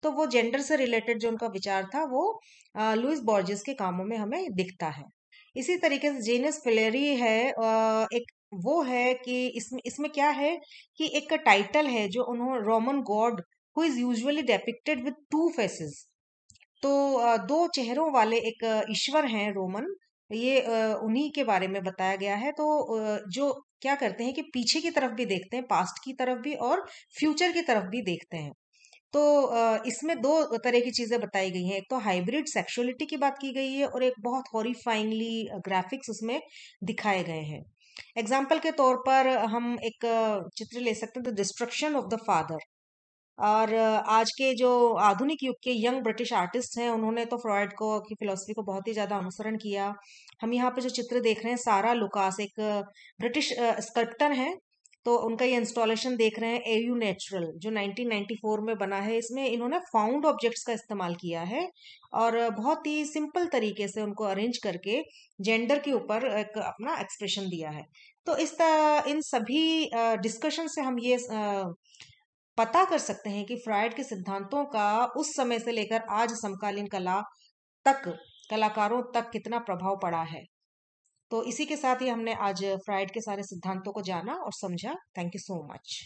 तो वो जेंडर से रिलेटेड जो उनका विचार था वो लुइस बॉर्जेस के कामों में हमें दिखता है इसी तरीके से जेनस फिलेरी है एक वो है कि इसमें इसमें क्या है कि एक टाइटल है जो उन्होंने Roman god who is usually depicted with two faces तो दो चेहरों वाले एक ईश्वर हैं रोमन ये उन्हीं के बारे में बताया गया है तो जो क्या करते हैं कि पीछे की तरफ भी देखते हैं पास्ट की तरफ भी और फ्यूचर की तरफ भी देखते हैं तो इसमें दो तरह की चीजें बताई गई हैं एक तो हाइब्रिड सेक्सुअलिटी की बात की गई है और एक बहुत हॉरीफाइंगली ग्राफिक्स उसमें दिखाए गए हैं एग्जाम्पल के तौर पर हम एक चित्र ले सकते हैं the destruction of the father और आज के जो आधुनिक युग के यंग ब्रिटिश आर्टिस्ट हैं उन्होंने तो फ्रॉयड को की फिलोसफी को बहुत ही ज़्यादा अनुसरण किया हम यहाँ पे जो चित्र देख रहे हैं सारा लुकास एक ब्रिटिश स्कल्प्टर हैं तो उनका ये इंस्टॉलेशन देख रहे हैं एयू नेचुरल जो 1994 में बना है इसमें इन्होंने फाउंड ऑब्जेक्ट्स का इस्तेमाल किया है और बहुत ही सिंपल तरीके से उनको अरेंज करके जेंडर के ऊपर एक अपना एक्सप्रेशन दिया है तो इस तरह इन सभी डिस्कशन से हम ये पता कर सकते हैं कि फ्रायड के सिद्धांतों का उस समय से लेकर आज समकालीन कला तक कलाकारों तक कितना प्रभाव पड़ा है तो इसी के साथ ही हमने आज फ्रायड के सारे सिद्धांतों को जाना और समझा थैंक यू सो मच